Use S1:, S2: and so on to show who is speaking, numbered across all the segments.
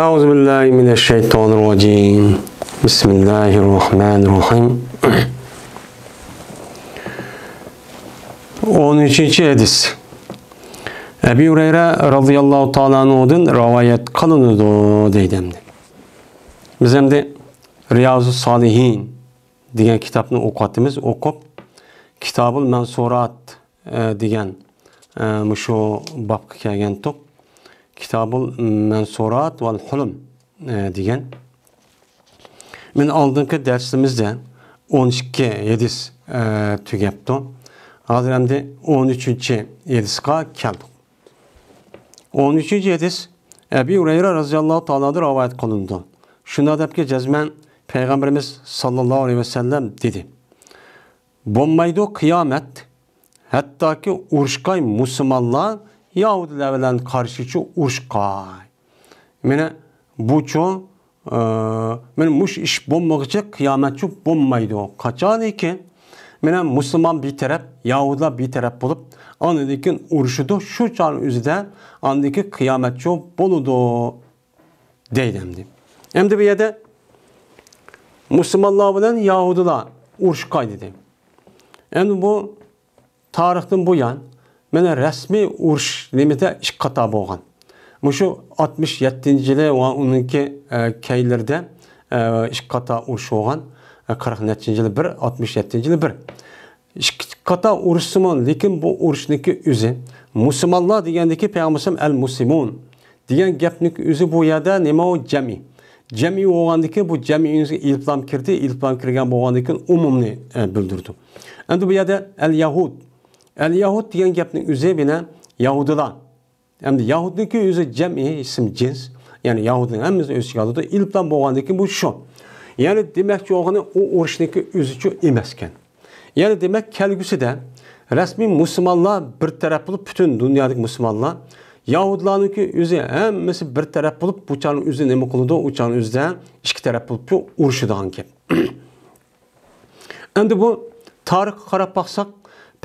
S1: Euzu billahi mineşşeytanirracim. Bismillahirrahmanirrahim. 13. hadis. Ebi Hureyre radıyallahu ta'ala anhu'dan rivayet kılındı deydimdi. Biz hem de Riyazu Salihin diye kitabını okudumuz, okup Kitabul Mensurat e, diyen e, şu babka kelgen tok Kitabul Mensurat ve Hulum e, degan men oldingi darsimizda 12 hadis e, tugabdi hozir endi 13-chi hadisga keldik 13-chi hadis abi urayra roziyallohu taolodan rivoyat qilindi shunda dabki jazman payg'ambarimiz sollallohu alayhi vasallam dedi bo'lmaydi qiyomat hattoki urushqoy musulmonlar Yahudilerden karşıçı uşkay. Mene bu ço e, men muş iş bombacı kıyametçi bombaydı o. Kaçan iki mene Müslüman bir taraf Yahudiler bir taraf bulup anıdaki uruşudu şu çağın üzüden andaki kıyametçi boludu deydemdi. Hem de bir yerde Müslümanlar bilen Yahudiler uruşkay dedi. Hem bu tarihten bu yan mana rasmiy urush nimada ikki qato bo'lgan shu 67 yettinchi yili va uniki e, keylarida e, ikki qato urush bo'lgan e, qirq nechinchi yili bir oltmish yettinchi yili bir ikki qato urushsimon lekin bu urushniki o'zi musulmonlar degandiki payg'ambar al muslimun degan gapniki o'zi bu yerda nima u jami jami bo'lgandiki bu jami ilplam kirdi ilplam kirgan bo'lgandan keyin umumni bildirdi endi bu yerda al yahud El Yahud diyen gapning o'zi bina Yahudilar. Endi Yahudniki o'zi jam'i ism cins. Ya'ni Yahudning hammasi o'z ichiga ilbdan bo'lgandiki bu shu. Ya'ni demakchi o'g'ini u urushniki o'zicha emas ekan. Ya'ni demak kelgusida resmi Müslümanlar bir taraf bo'lib butun dunyodagi musulmonlar Yahudlarniki o'zi hammasi bir taraf bo'lib bu chani o'zi nima qiladi? U chani o'zida ikki taraf bo'lib urushadigan gap. Endi bu tarixga qarab baksak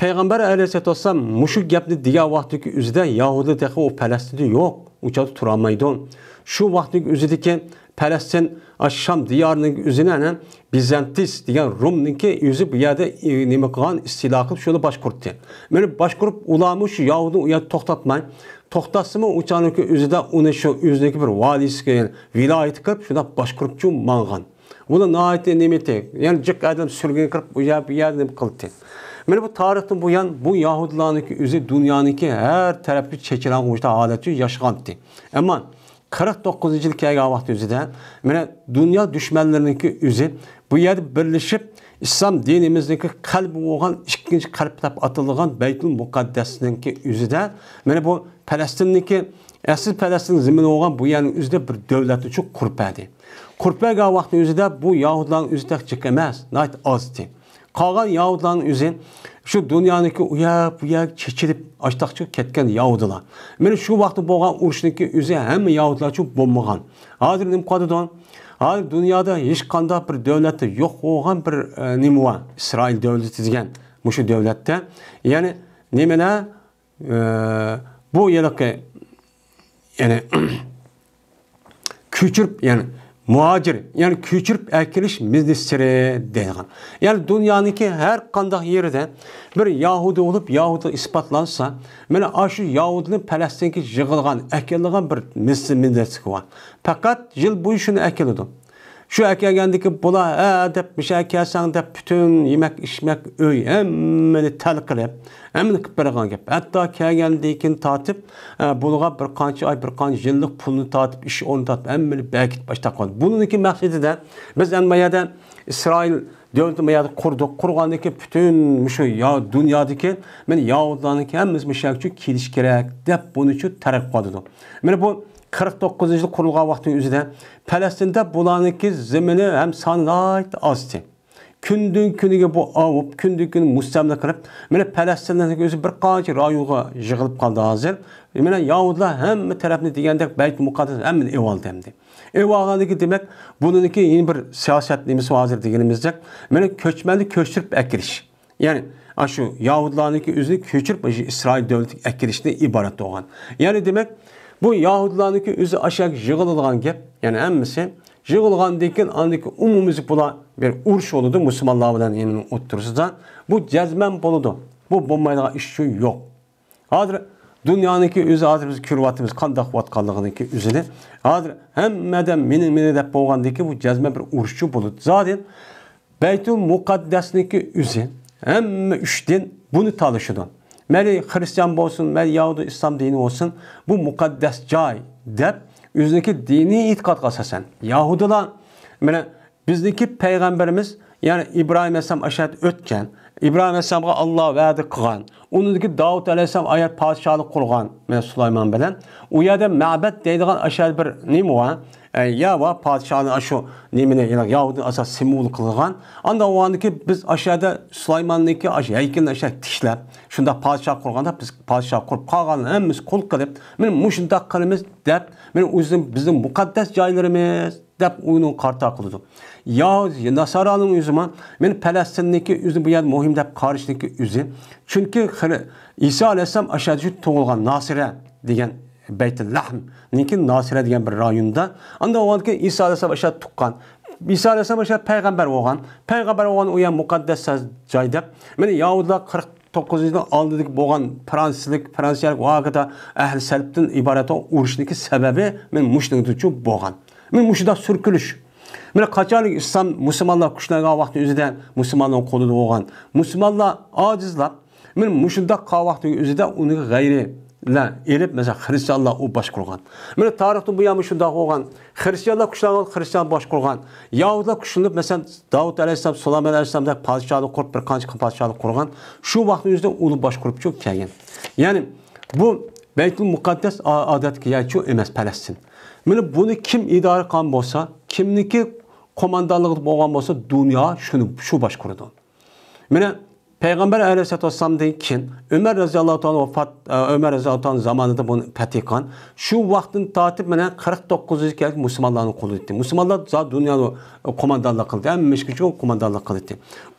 S1: Peygamber aleyhisselatü vesselam muşu gəbni diya vaxtdaki Üzde Yahudi dəxi o Pələstini yox, uçadı turamaydan. Şu vaxtdaki üzüdü ki, Pələstin Şam diyarının üzünə nə Bizantis deyən Rumninki yüzü bu yerdə e, Nimqan istilaqıb şunu baş qurdu. Məni baş qurub ulamış Yahudi uya toxtatmayın. Toxtatsın ki üzüdə onu şu üzünəki bir valisi yəni vilayet qırıb şuna baş qurubçu manğan. Bunu nəhayət nimeti, yəni cıq adam sürgün qırıb bu yer bir yer qıldı. Mən bu tarixdən bu yan bu Yahudilərinki üzü dünyanınki hər tərəfi çəkilən quşda haləti yaşğandı. Amma 49-cu il kəyə vaxt üzüdə mənə dünya düşmənlərinin üzü bu yer birləşib İslam dinimizdəki qalb olan ikinci qalb tap atılğan Beytül Muqaddəsninki üzüdə mənə bu Fələstinninki Əsl Fələstin zimini olan bu yerin üzüdə bir devleti çok dövlət üçün qurbədi. Qurbəqa vaxtı üzüdə bu Yahudların üzü tək çıqməz, nəhayət azdı. Kalan яудыларның үзен şu dünyanıki uya buya çekilip açtakçı ketken yahudila. Benim şu vakti boğan uruşniki üze hem yahudlar çok bombağan. Hazır nim kadıdan. Hazır dünyada hiç kanda bir devlette yok olan bir e, nimuva. İsrail devleti dizgen. Bu şu devlette. Yani nimene e, bu yılaki yani küçürüp yani muacir yani küçürüp ekiliş mizdisleri deyilgan. Yani dünyanın ki her kandak yerde bir Yahudi olup Yahudi ispatlansa mene aşı Yahudinin Palestinki yığılgan, ekilgan bir mizdisleri var. Fakat yıl bu işini ekildi. Şu erkegendeki bula edip bir şey kelsen de bütün yemek içmek öy emmeni telkile emmeni kıpırgan gep. Hatta kegendikin tatip e, bulga bir kançı ay bir kançı yıllık pulunu tatip iş onu tatip emmeni belki başta kon. Bununki məqsədi də biz en enmeyede İsrail dövlətini məyadı qurduq. Qurğandakı bütün şu ya dünyadaki, men Yahudların ki hemimiz müşəkkü kiliş kerek dep bunu şu tərəf qadıdı. Mene bu 49 yıl yil qurilgan vaqti o'zida falastinda bularniki zimini ham soni ozdi kundan kuniga bu ovib kundan kuni mustamla kırıp, mana palastindagi o'zi bir kaç rayonga yig'ilib qoldi hozir mana yahudlar hamma tarafni degandek bayt mukaddes, hem de oldi hamdi ev demek, bunun buniki yeni bir siyosat nimasi hozir deganimizdek mana ko'chmani ko'chirib akirish ya'ni shu yahudlarniki o'zini ko'chirib İsrail devleti akirishdan ibaret olan. ya'ni demek bu Yahudilarniki özü aşağı yığılgan gep, yani emmisi yığılgan deyken andaki umumuzu bula bir urş oludu Müslümanlar bilen yeninin oturursa bu cezmen buludu. Bu bombayla işçi yok. Hazır dünyanınki özü hazır biz kürvatımız kandak vatkanlığınınki özünü hazır hemmeden mini mini dep boğandaki bu cezmen bir uruşçu buludu. Zaten Beytül Mukaddes'niki özü hem üçten bunu talışıdı. mayli xristian bo'lsin mayli yahudi islom dini bo'lsin bu muqaddas joy deb o'ziniki diniy e'tiqodga asosan yahudilar mana bizniki payg'ambarimiz ya'ni ibrohim alayhissalom ashad o'tgan ibrohim alayhissalomga olloh va'da qilgan uniki davud alayhissalom ayat podshohlik qurgan mana sulaymon bilan u yerda ma'bad deydigan ashad bir nima Ee, ya va podshohni ana shu nimini yahudni asa simul qilgan anda vandiki biz aşağıda ashada sulaymonniki haykalni asha Şunda shunda podshoh da biz podshoh qurib qolganni hammamiz qul qilib men muşunda qilamiz dep, men o'zim bizni muqaddas joylarimiz deb uni qarta qildi yoki nasoraning o'zi men palestinniki o'zi bu yer muhim deb qarishniki o'zi chunki iso alayhissalom ashadu tug'ilgan Nasire degan Beytil Lahm, ninki Nasirə deyilən bir rayonda. Anda oğan ki, İsa Aleyhisselam əşə tuqqan. İsa Aleyhisselam əşə Peyğəmbər oğan. Peyğəmbər oğan uyan müqəddəs caydə. Mən Yahudlar 40 9-cu aldıdıq boğan fransızlıq, fransiyalik o haqqıda əhl səlbdən ibarət o uruşdakı səbəbi mən muşdundur ki, boğan. Mən muşda sürkülüş. Mən qaçarlıq İslam, müsəlmanlar quşlarına vaxtı üzüdə müsəlmanların qoluda boğan. Müsəlmanlar acizlar. Mən muşda qavaxtı üzüdə onu qeyri lə elib, məsələn, xristiyanlar o baş qurğan. Mənə tarixdə bu yamış şundaq olğan, xristiyanlar quşlanğan, xristiyan baş qurğan. Yahudlar quşlanıb, məsələn, Davud əleyhissalam, Süleyman əleyhissalam da padşahlıq qurub, bir qanç padşahlıq qurğan. Şu vaxtın üzdə onu baş qurub ki, kəyin. Yəni bu Beytül Müqəddəs adət ki, yəni ki, emas Fələstin. Mənə bunu kim idarə qan bolsa, kimniki komandanlığı bolğan bolsa, dünya şunu şu baş qurdu. Mənə Peygamber aleyhissalatü vesselam'dayken Ömer radıyallahu anh vefat e, Ömer radıyallahu anh zamanında bunu Fatikan şu vaktin tatibine 49. kez Müslümanların kulu etti. Müslümanlar zaten dünyanın komandanlık kıldı. En meşgul komandanlık kıldı.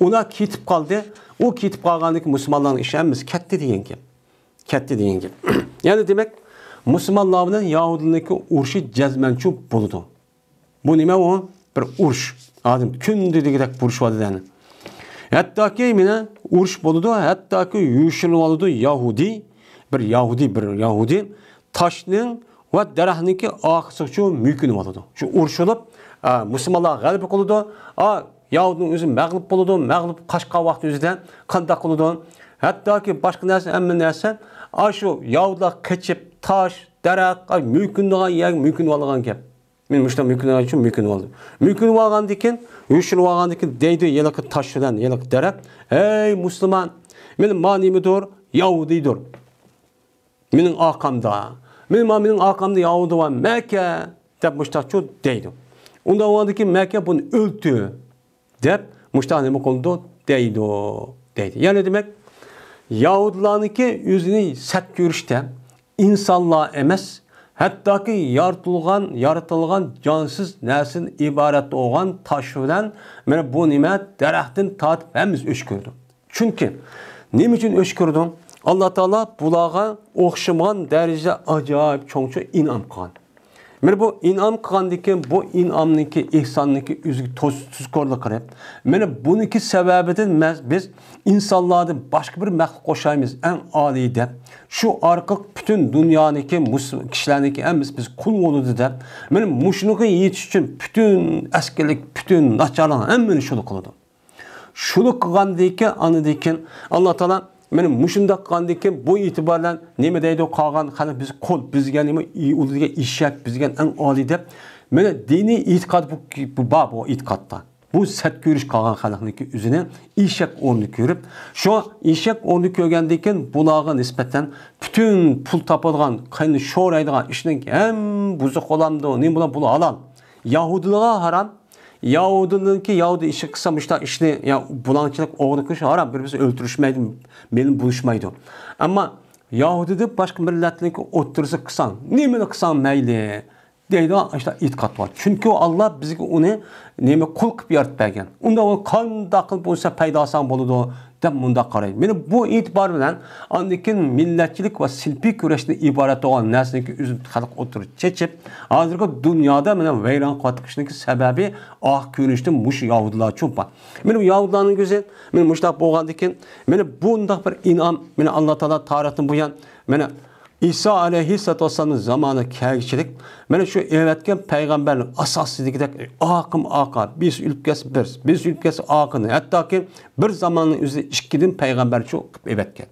S1: Ona kitip kaldı. O kitip kalganlık Müslümanların işi emmesi ketti diyen ki. Ketti diyen ki. yani demek Müslümanların Yahudilerdeki urşu cezmençu buludu. Bu nime o? Bir urş. Adım kün dediği burşuvadı yani. Hatta ki yine urş boludu hatta ki yuşulmalıdı Yahudi bir Yahudi bir Yahudi taşının ve ki derahniki şu mümkün olmalıdı. Şu urşulup e, Müslümanlar galip oldu. A, Yahudinin özü məğlub oldu. Məğlub vaxtı vaxt üzüdən qandaq oldu. Hatta ki başka nerse emmi a şu Yahudlar keçip taş, derek, mümkün olan yer mümkün olan gep. Мен мышта мүмкін алған үшін мүмкін болды. Мүмкін алған декен, үшін алған декен дейді елік ташыдан, елік дәрәк. Ей, мұслыман, менің манимі дұр, яуды дұр. Менің ақамда, менің ма менің ақамда яуды бар, мәке, деп мышта чу дейді. Онда оған декен мәке бұны өлті, деп мышта немі қолды дейді, дейді. Yani demek, Yahudilerin ki yüzünü sert görüşte insanlığa emez, Hətta ki, yaratılğan, yaratılğan cansız nəsin ibarət olan taş bilən mənə bu nimət dərəxtin tat həmiz öşkürdü. Çünki nim üçün öşkürdü? Allah Taala bulağa oxşaman dərəcə acayib çoxça inam qan. Мен бу инам кылган дикен, бу инамники, ихсанники үзгү тузкорлук кылып. Мен буники себебиден биз insonlarni başka bir maxluq qo'shamiz eng oliy deb shu orqali butun dunyoniki kishilarniki en biz qul bo'ludi deb mana mushuniga yetish uchun butun bütün butun nachorlik hammani shuni qiladi shuni qilgandan keyin anadan keyin alloh taolo mana mushundoq qilgandan keyin bu e'tibor bilan nima deydi qolgan qani biz qo'l bizga nima ularga ishak bizga eng oliy deb mana diniy e'tiqod bu bor bu e'tiqodda bu sat ko'rish qolgan xalqniki o'zini eshak o'rni ko'rib shu eshak o'rni ko'rgandan keyin bularga nisbatan butun pul topadigan qayni sho'raydigan ishning ham buzuq bo'lamdi nima bilan bu halol yahudiylarga harom Yahudiniki Yahudi işi qilsa işte ishni ya bulanchilik o'g'ri haram birbirisi öldürüşmeydi benim buluşmaydı. Ama bulishmaydi ammo Yahudi deb boshqa millatniki kısa. qilsan mi qilsan mayli deydi işte etiqod bor chunki Alloh bizga uni nima qul qilib yaratib bergan unda u da qilib bo'lsa paydo bo'ladi da Benim bu Meni bu milletçilik ve andikin millatchilik va olan kurashdan ki bo'lgan narsaniki o'zi çeçip, o'tirib chechib, dünyada benim meni vayron ki sababi oq ko'rinishda mush yahudilar cho'pa. Meni yahudilarning o'zi meni mushtaq bo'lgandikin, Benim bundoq bir inom, meni Alloh taolo tarixdan bo'lgan Benim İsa aleyhisselatü vesselamın zamanı kelçilik. Mene şu evetken peygamberlik asasız gidek akım aka. Biz ülkesi bir. Biz ülkesi akını. Hatta ki bir zamanın üzeri işkidin peygamber çok evetken.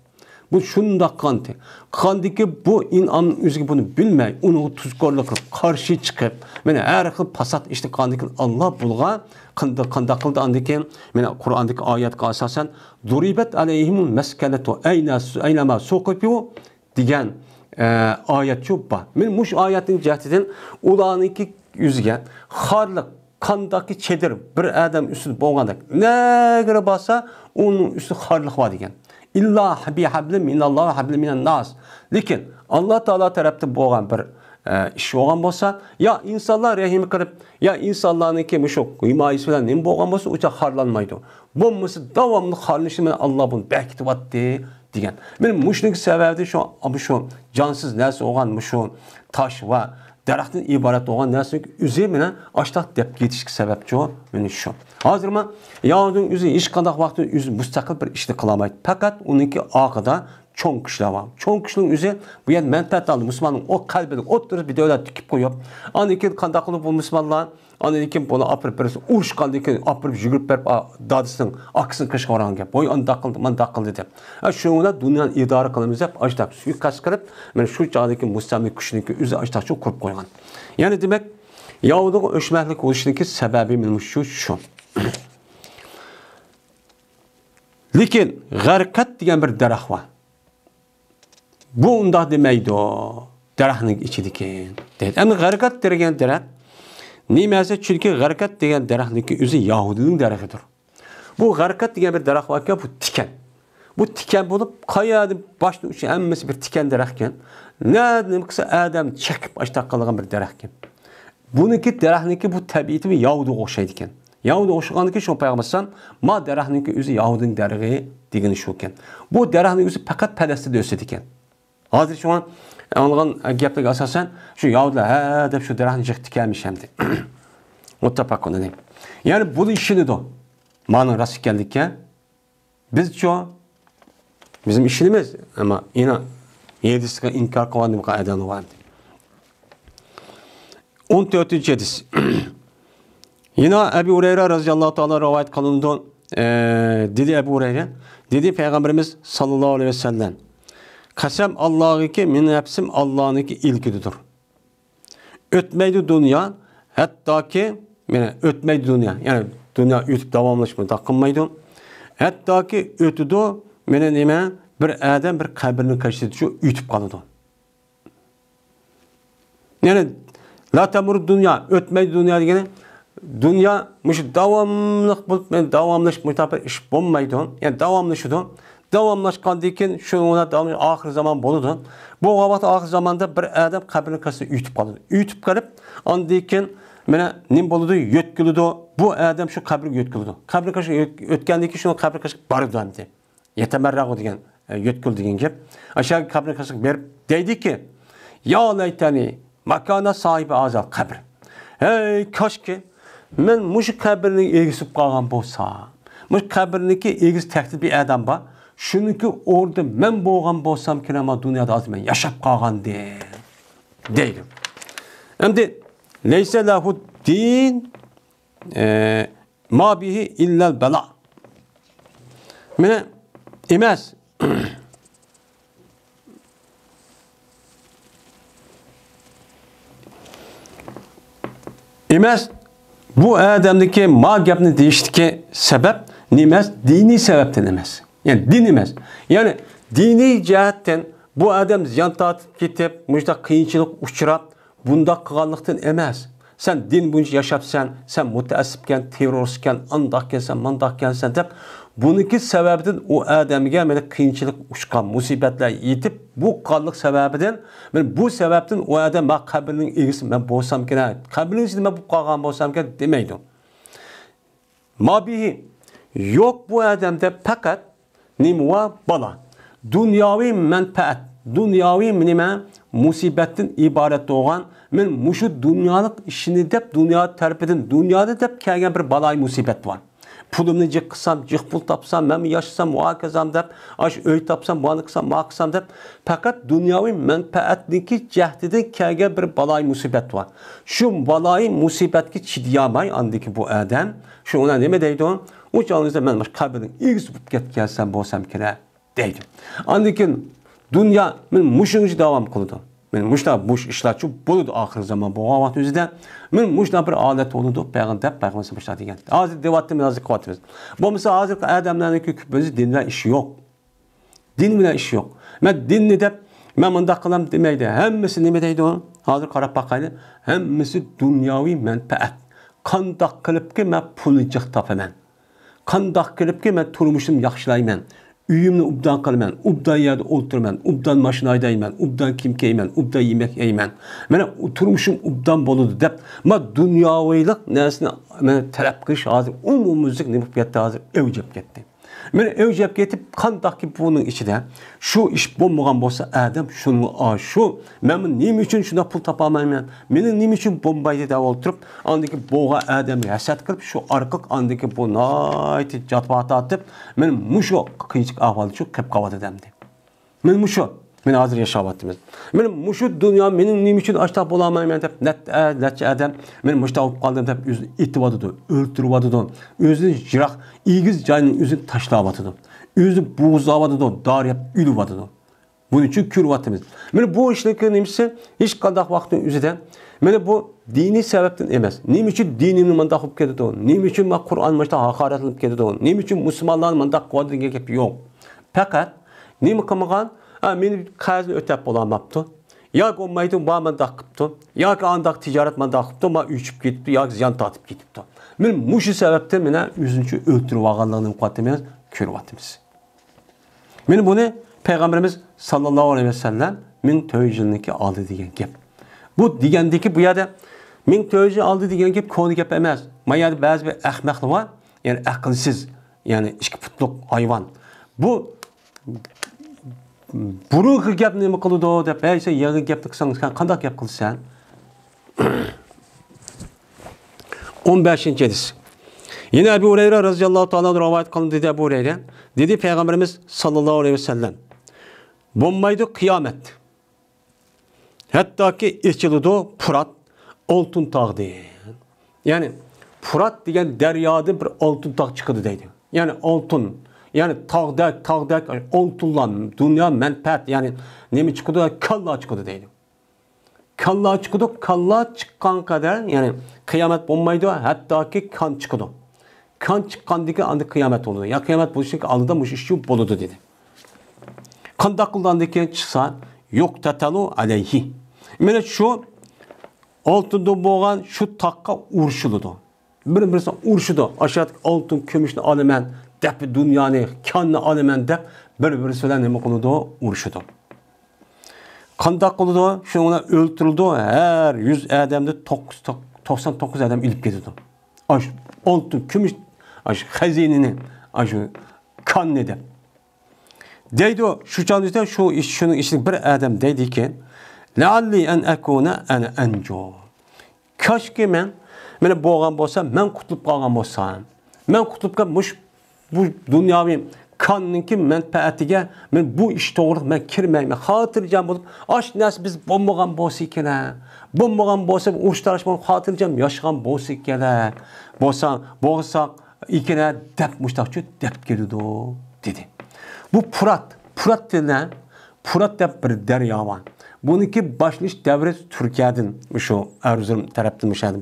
S1: Bu şunda kanti. ki bu inamın üzgü bunu bilmey. Onu tuzkorla karşı çıkıp. Mene her kıl pasat işte kandiki Allah bulga. Kanda kanda kıldı andiki. Mene Kur'an'daki ayet asasen. Duribet aleyhimun meskenetu eyne, eyneme sokup yu. Digen. oyat chuppa men mush oyatning jatidan ularniki yuziga xorliq qandaki chedir bir odam ustida bo'lgandek nagri bossa uni usti xorliq bor degan illo habi habli minalloh habli minan nas lekin alloh taolo tarafdan bo'lgan bir e, ish bo'lgan bo'lsa yo insonlar rahimi qilib yo insonlarniki shu himoyasi bilan nima bo'lgan bo'lsa o'sha xorlanmaydi bo'lmasa davomli xorlanishi bilan alloh buni berkityapti деген міне şu, сәбәбі şu cansız жансыз olan, şu taş таш ва daraxtdan olan bo'lgan narsa uzi bilan oshtoq deb ketishga sababchi mana şu. hozir man yog'ning uzi iş qanday vaqtda uzi mustaqil bir ishni qilolmaydi faqat uniki oqida cho'ng kuchlar bor cho'ng kuchning o'zi bu yer manfaat oldi Müslümanın o qalbini o'ttirib bir davlat tikib qo'yib andan keyin qanday qilib bu Müslümanlar. андан кийин бала апырып бирси урушкандан кийин апырып жүгүрүп барып дадысынын акысын кырышка барган кеп ой андак кылды мындак кылды деп шуңа дүйнөнү идара кылабыз деп аштак суйкас кылып мен шу жагдагы мустамлик күчүнүкү өзү аштак шу куруп койгон яны демек яудуга өшмәклик болушуники себеби менин шу шу lekin g'arqat degan bir daraxt bor bu undoq demaydi daraxtning ichidiki deydi endi g'arqat degan daraxt nimasi chunki g'arqat degan daraxtniki o'zi yahudiyning daraxtidir. bu g'arqat degan bir daraxt borku bu tikan bu tikan bo'lib qoyadi boshni uchun hammasi bir tikan daraxt ekan na nima qilsa adam chekib ashta qilgan bir daraxt ekan buniki daraxtniki bu tabiati yahudiga o'xshaydi ekan Yahuda o'xshaganiki shu payg'ambar ma daraxtniki o'zi Yahudning darig'i degani shu ekan. Bu daraxtning o'zi faqat Falastinda o'sadi ekan. Hozir shu E, Onların e, geplik asasen şu Yahudiler he deyip şu derhan çıktı gelmiş hem de. Mutlaka konu değil. Yani bu işini de mana rast geldikken biz çoğu bizim işimiz ama yine yedisi inkar kılan bir kaydını var. 14. hadis. Yine Ebu Ureyre radıyallahu teala rivayet kılındı. Ee, dedi Ebu Ureyre. Dedi Peygamberimiz sallallahu aleyhi ve sellem. Kasem ki min hepsim Allah'ınki ilkidir. Ötmeydi dünya, hatta ki, yani ötmeydi dünya, yani dünya ötüp devamlaşmıyor, takılmaydı. Hatta ki ötüdü, mene nime, bir adam bir kabirinin kaçırdı şu ötüp kalıdı. Yani la temur dünya, ötmeydi dünya yani dünya müş davamlıq bu, yani davamlış mütabir iş bulmaydı. Yani davamlışıdı. Yani davomlashgandan keyin shu oxir zamon bo'ldi bu vaqt oxir zamonda bir odam qabrni qasdi uyutib qoldi uyutib qilib undan keyin mana nim bo'ldi yo'tkildi bu odam shu qabrga yo'tkildi qabrga o'tgandan keyin shu qabrga boradi endi yetamarrag'u degan e, yo'tkil degan gap o'sha qabrga berib deydiki yo laytani makona sohibi azal qabr ey koshki men mushu qabrning egisib qolgan bo'lsam mushu qabrniki egiz taxtida odam bor chunki o'rda men bo'lgan bo'lsam kirama dunyoda hozir men yashab qolgandi deydi endi laysa lahu din e, ma bihi illal bela. mana emas emas bu adamdiki ma gapni deyishdiki sabab nemas diniy sababdan emas yani dinlemez. Yani dini cihetten bu adam ziyantat gitip ketip, mujda kıyınçılık uçurap, bunda kıganlıktan emez. Sen din bunca yaşapsan, sen müteessipken, teröristken, andakken sen, mandakken sen de buniki sebebiden o adamga meni kıyınçılık uçkan, musibetler yitip bu kallık sebebiden, ben bu sebebden o adam bak kabrinin ilgisi ben boğsam ki ne, kabrinin ilgisi ben bu kalkan boğsam ki demeydim. Mabihi yok bu adamda fakat nimva bala. Dünyavi menfaat, dünyavi nime musibetin ibaret olan. men muşu dünyalık işini dep dünya terpedin. Dünyada dep kelgen bir balay musibet var. Pulumni jiqqisam, jiq pul tapsam, men yaşasam, muhakazam dep, aş öy tapsam, muanı qısam, muha qısam dep. Fakat dünyavi menfaatniki cehdidin kelgen bir balay musibet var. Şu balay musibetki çidyamay andiki bu adam. Şu ona ne deydi o? u chog'ingizda man mana qabrning egizib ketgan bo'lsam kerak deydim. andan keyin dunyo men mushuncha davom qiladi men mushta bush ishlachib bo'ladi oxirgi zamon bo'lgan vaqt o'zida men mushta bir odat bo'ladi payg'am deb payg'ambar mushta degan hozir deyaptimiz hozir qilyapmiz bo'lmasa hozirgi odamlarniki ko'pincha din bilan ishi yo'q din bilan ishi yo'q man dinni deb man bundoq qilaman demaydi hammasi nima deydi u hozir qarab boqayli hammasi dunyoviy manfaat qandoq qilibki man pul jiq topaman Qandaq qilibki men turmuşum ben. Uyimni ubdan qilaman, ubdan yerde o'ltiraman, ubdan maşınaydayım, haydayman, ubdan kiyim kiyman, ubdan yemek yeyman. Mana oturmuşum ubdan bo'ladi deb, ma dunyovilik narsani mana talab hazır, hozir umumizlik nima bo'lib ketdi hozir Мен өжеп кетип кандакки буунун ичиде шу иш болмаган болсо адам шуну ашу мен неме үчүн шундай пул тапа алмайм мени неме үчүн бомбайды деп отуруп андагы буга адамга хасат кылып шу аркык андагы бу найти жатып ататып мен мушу кыйчык абалды шу кеп калат адам деп мен мушу Мен азыр яшап атты мен. Мен мушу дүйнө менин эмне үчүн аштап боло алмайм деп, нәтче адам мен муштап калдым деп өзүн итип атыды, өлтүрүп атыды. Өзүн жырак ийгиз жайын өзүн таштап атыды. Өзү буузап атыды, дарып Bunun için kürvatımız. Mene bu işlekin nimsi hiç kandak vaktin üzüden. Mene bu dini sebepten emez. Nim için dinimni mandak hıp kedide on. Nim için ma Kur'an maçta hakaret hıp kedide on. Nim için Müslümanlar mandak kodu gelip yok. Fakat nim kamagan Amin қарызын өтеп бола алмапты яки майдың бамын да қыпты яки андағы тижарат мында қыпты ма үйшіп кетіпті яки зиян татып кетіпті мен мушу себептен мына өзүнчө өлтүрүп алганлыгын кылып көрүп атабыз мен буну пайгамбарыбыз саллаллаху алейхи вассалам миң төрт жүз жылдыки алды деген bu degandiki bu yerda ming to'rt yuz oldi degan gap ko'na gap emas mana yerda ba'zi bir ahmoqlar bor ya'ni aqlsiz ya'ni ikki putliq hayvon bu буруу кеп неме кылууда деп эй сен яңы кеп тыксаң сен sen, кеп кылсаң он бешинчи hadis Yine Ebu Hureyre radıyallahu rövayet rivayet kılındı dedi Ebu Hureyre. Dedi Peygamberimiz sallallahu aleyhi ve sellem. Bombaydı kıyamet. Hatta ki içilidu Purat altın tağ Yani Purat diyen deryada bir altın tağ çıkıdı dedi. Yani altın yani tağdak tağdak yani oltullan dünya menpet yani ne mi çıkıyordu? kalla çıkıyordu deydi. Kalla çıkıyordu, kalla çıkan kadar yani kıyamet bombaydı hatta ki kan çıkıyordu. Kan çıkan çıkkandaki anda kıyamet oldu. Ya kıyamet bu işlik aldı da bu işi boludu dedi. Kandakıl'dandaki çıksa yok tatalu aleyhi. Mene şu altında boğan şu takka urşuludu. Bir birisi urşudu. Aşağıdaki altın, gümüşünü alımen dep dünyanı kanlı alemen dep bir-biri bilen nima qiladi urushadi qandoq qiladi shunga o'ltirildi har yuz odamni to'qqiz to'qson to'qqiz odam ilib ketadi shu oltin kumush shu xazinani shu konni deb deydi şu chonda şu ish shuning ichida bir odam deydi ekan لعلي أن أكون أنا أنجو كاشكي من ben بوغان بوسا من قطلب قاغان بوسا من قطلب قاغان مش bu dunyoviy qonniki manfaatiga men bu ish to'g'ri men kirmayman xotirjam bo'lib osh narsa biz bo'lmagan bo'lsa kerak bo'lmagan bo'lsa urush bo'lib xotirjam yashag'an bo'lsa kerak bo'lsa bo'lsak ikkina deb mushtaqchi deb keldi dedi bu purat purat dena purat deb bir daryo bor buniki boshlanish davri turkiyadan shu erzurum tarafdan boshlandi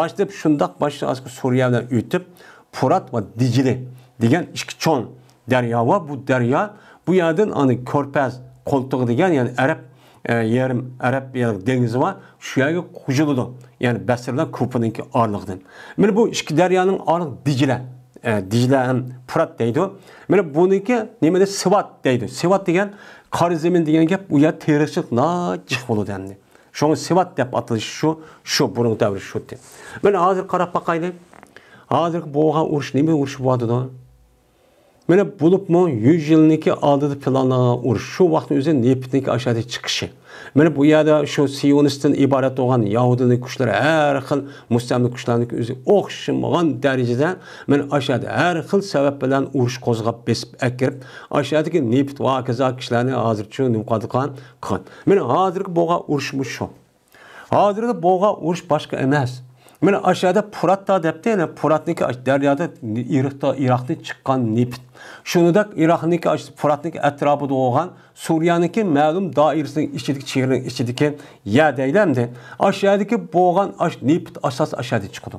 S1: boshlab shundoq boshqa suriya bilan o'tib Purat ve Dicili degan ikki çon derya var bu derya, bu yerden ani körpez qo'ltig'i degan ya'ni arab e, yarim arab dengizi var şu yerde qo'shiladi ya'ni basrlar ko'piniki orliqdan mana bu ikki deryanın orliq dijla e, dijla ham purat deydi mana buniki nimada sivat deydi sivat degan qora zamin degan gap u yer teriqchiq nojiq bo'ladi endi shunga sivat deb atalishi shu shu burun davri shu deb mana hozir qarab boqaylik Hazır boğa uruşnimi uruşuvadıdı. Mene bulupmu 100 yılniki aldıdı plana uruş. Şu vaktin üzerine Nepit'niki aşağıda çıkışı. Mene bu yada şu Siyonistin ibaret olan Yahudini kuşları her xil müstemli kuşlarıniki üzü oxşımağan derecede mene aşağıda her xil sebep bilen uruş kozgap besip ekirip aşağıdaki Nepit ve keza kişilerini hazır çoğu nukadıkan kan. Mene hazırki boğa uruşmuş şu. Hazırda boğa uruş başka emez. Мен ашада Пуратта деп те, Пуратники дарьяда Иракта Ирактан чыккан нип. Шунидак Иракники Пуратники atrofida bo'lgan Suriyaniki ma'lum doirasining ichidagi chegaraning ichidagi ya deylamdi. Ashadiki bo'lgan ash nipit asas ashadi chiqdi.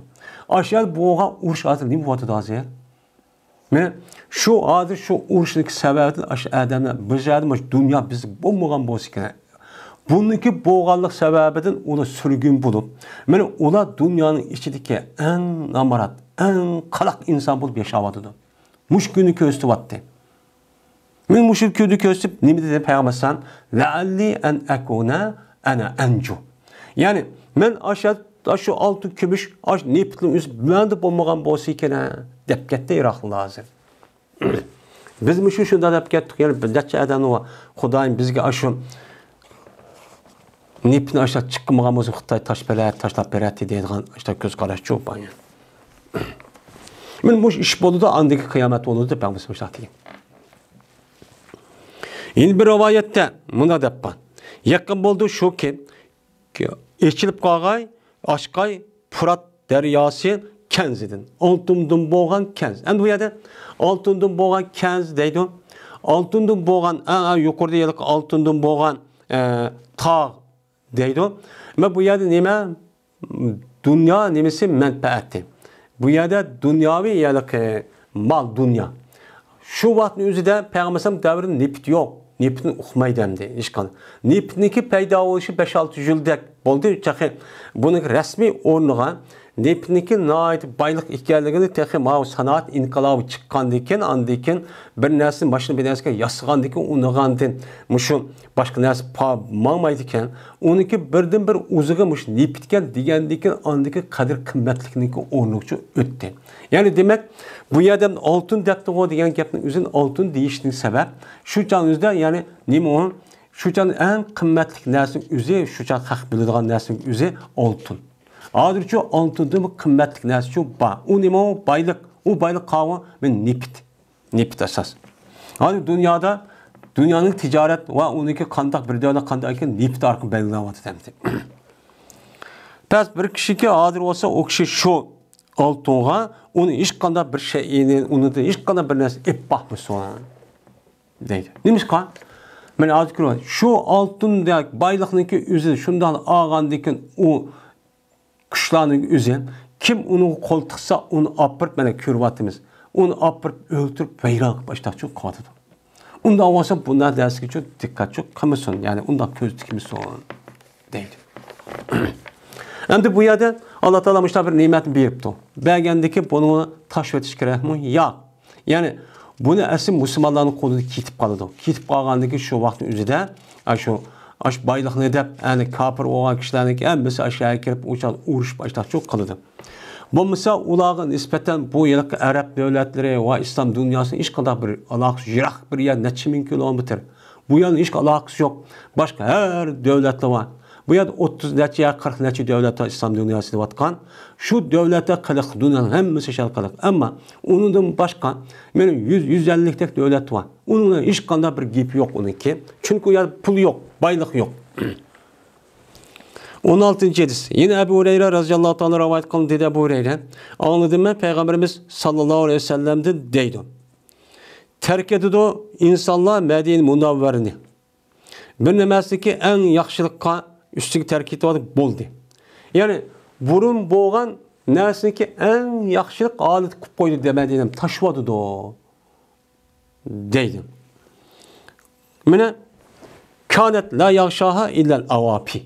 S1: Ashad bo'lgan urush hozir nima bo'tdi hozir? Мен şu hozir şu urushning sababidan ash odamlar bizlarni dünya biz bo'lmagan bo'lsa Bundakı boğallıq səbəbidən onu sürgün bulub. Mən ona dünyanın içindeki en namarat, en kalak insan bulup yaşavadıdı. Muş günü köstüvatdı. Mən muş günü köstüb, ne mi dedi Peygamber sen? Lealli en ekuna ana encu. Yani mən aşağı şu altı kümüş, aş nepitlin üz, mən də olmağan bolsa ikən, dəb getdi İraqlı lazım. Biz müşün şunda depkettik yani yəni nəticə edən o, Xudayım bizə aşım, нипни аша чыккымаган болсо кытай таш берет таштап берет деген işte көз караш жок баян мен муш иш болду да андыки кыямат болду деп мен мышлап деген эми бир рываятта мына деп бар якын болду шуки эчилип калгай ашкай пурат дарыясы kenzidin. Altundun boğan kenz. Endi bu yerda altundun boğan kenz deydi. Altundun boğan, en yukarıda yelik altundun boğan e, tağ deydi. Amma bu yerdə nəmə dünya nimisi mənfəətdir. Bu yerdə dünyavi yəni mal dünya. Şu vaxtın özü də Peyğəmbər dövrün nipt yox. Niptin uxmaydəmdi işqan. Niptniki peyda oluşu 5-6 yüldək oldu. Çaxı bunun rəsmi ornuğa Nepniki naayet baylık ihtiyaçlarını tehi mavi sanat inkılabı çıkkan diken an bir nesin başını bir nesil yasıgan diken unugan den muşu başka nesin pa mağmay onu ki birden bir uzuga muş nepitken digen diken an diken kadir kımmetlikini onlukçu öttü. Yani demek bu yerden altın depti o diyen gapının üzerine altın değiştiğin sebep şu can yüzden yani nima onun şu can en kımmetlik nesin üzeri şu can hak bilirgan nesin üzeri altın. Hazır ki, altındı bu kımmetlik nəsə ki, ba. O nima o? Baylıq. O baylıq qavı ve nipit. Nipit əsas. Hazır dünyada dünyanın ticaret ve onunki kandak bir dövne kandak iken nipit arkın belirlevatı demdi. Pes bir kişi ki hazır olsa o kişi şu altınğa onu hiç kanda bir şeyini yəni, onu da hiç kanda bir nəsə ip bakmış ona. Deydi. Neymiş kan? Mən azı kürüyorum. Şu altın baylıqnınki üzü şundan ağandikin o qushlarning o'zi kim uni qo'l tiqsa uni olib borib mana ko'ryapmiz uni olib borib o'ldirib vayron qilib tashlab qotidi unda bo'lsa bundan darsga uchun diqqat yo'q qilmasin ya'ni unda ko'z tikmasin deydi endi bu yerda alloh taolo mana bir ne'matni beribdi bergandiki buni tashib etish kerakmi yo'q ya'ni buni asli musulmonlarning qo'lida ketib qoladi ketib qolgandiki shu vaqtni o'zida shu aş baylıqını edəb, yəni kafir olan kişilərin əmməsi aşağıya girib uçan uğruş başlaşıq Bu Bo'lmasa ulağın nisbatan bu yıllık arab davlatlari va İslam dünyasının hech qanday bir aloqasi yiroq bir yer necha ming kilometr bu yan iş aloqasi yo'q boshqa har davlatlar var. bu yerda 30 necha qirq necha davlatlar islom dunyosi deyotgan shu davlatlar qiliq dunyoni hammasi shal qiliq ammo unidan boshqa meni yuz yuz ellikdak davlat bor uni hech qanday bir gap yo'q uniki chunki u yerda pul yok. Baylık yok. 16-cı hadis. Yine Əbu Hüreyra rəziyallahu təala rivayet qılın dedi Əbu Hüreyra. Anladım mən peyğəmbərimiz sallallahu əleyhi və səlləmdə deydi. Tərk edidu insanlar Mədinə Munavvərini. Bir ki en yaxşılıqqa üstüge terk etdi boldu. Yani burun boğan nəsinki ən yaxşılıq alet qıb qoydu demədiyim taşvadı da. Deydim. Mənə Kanet la yağşaha illel avapi.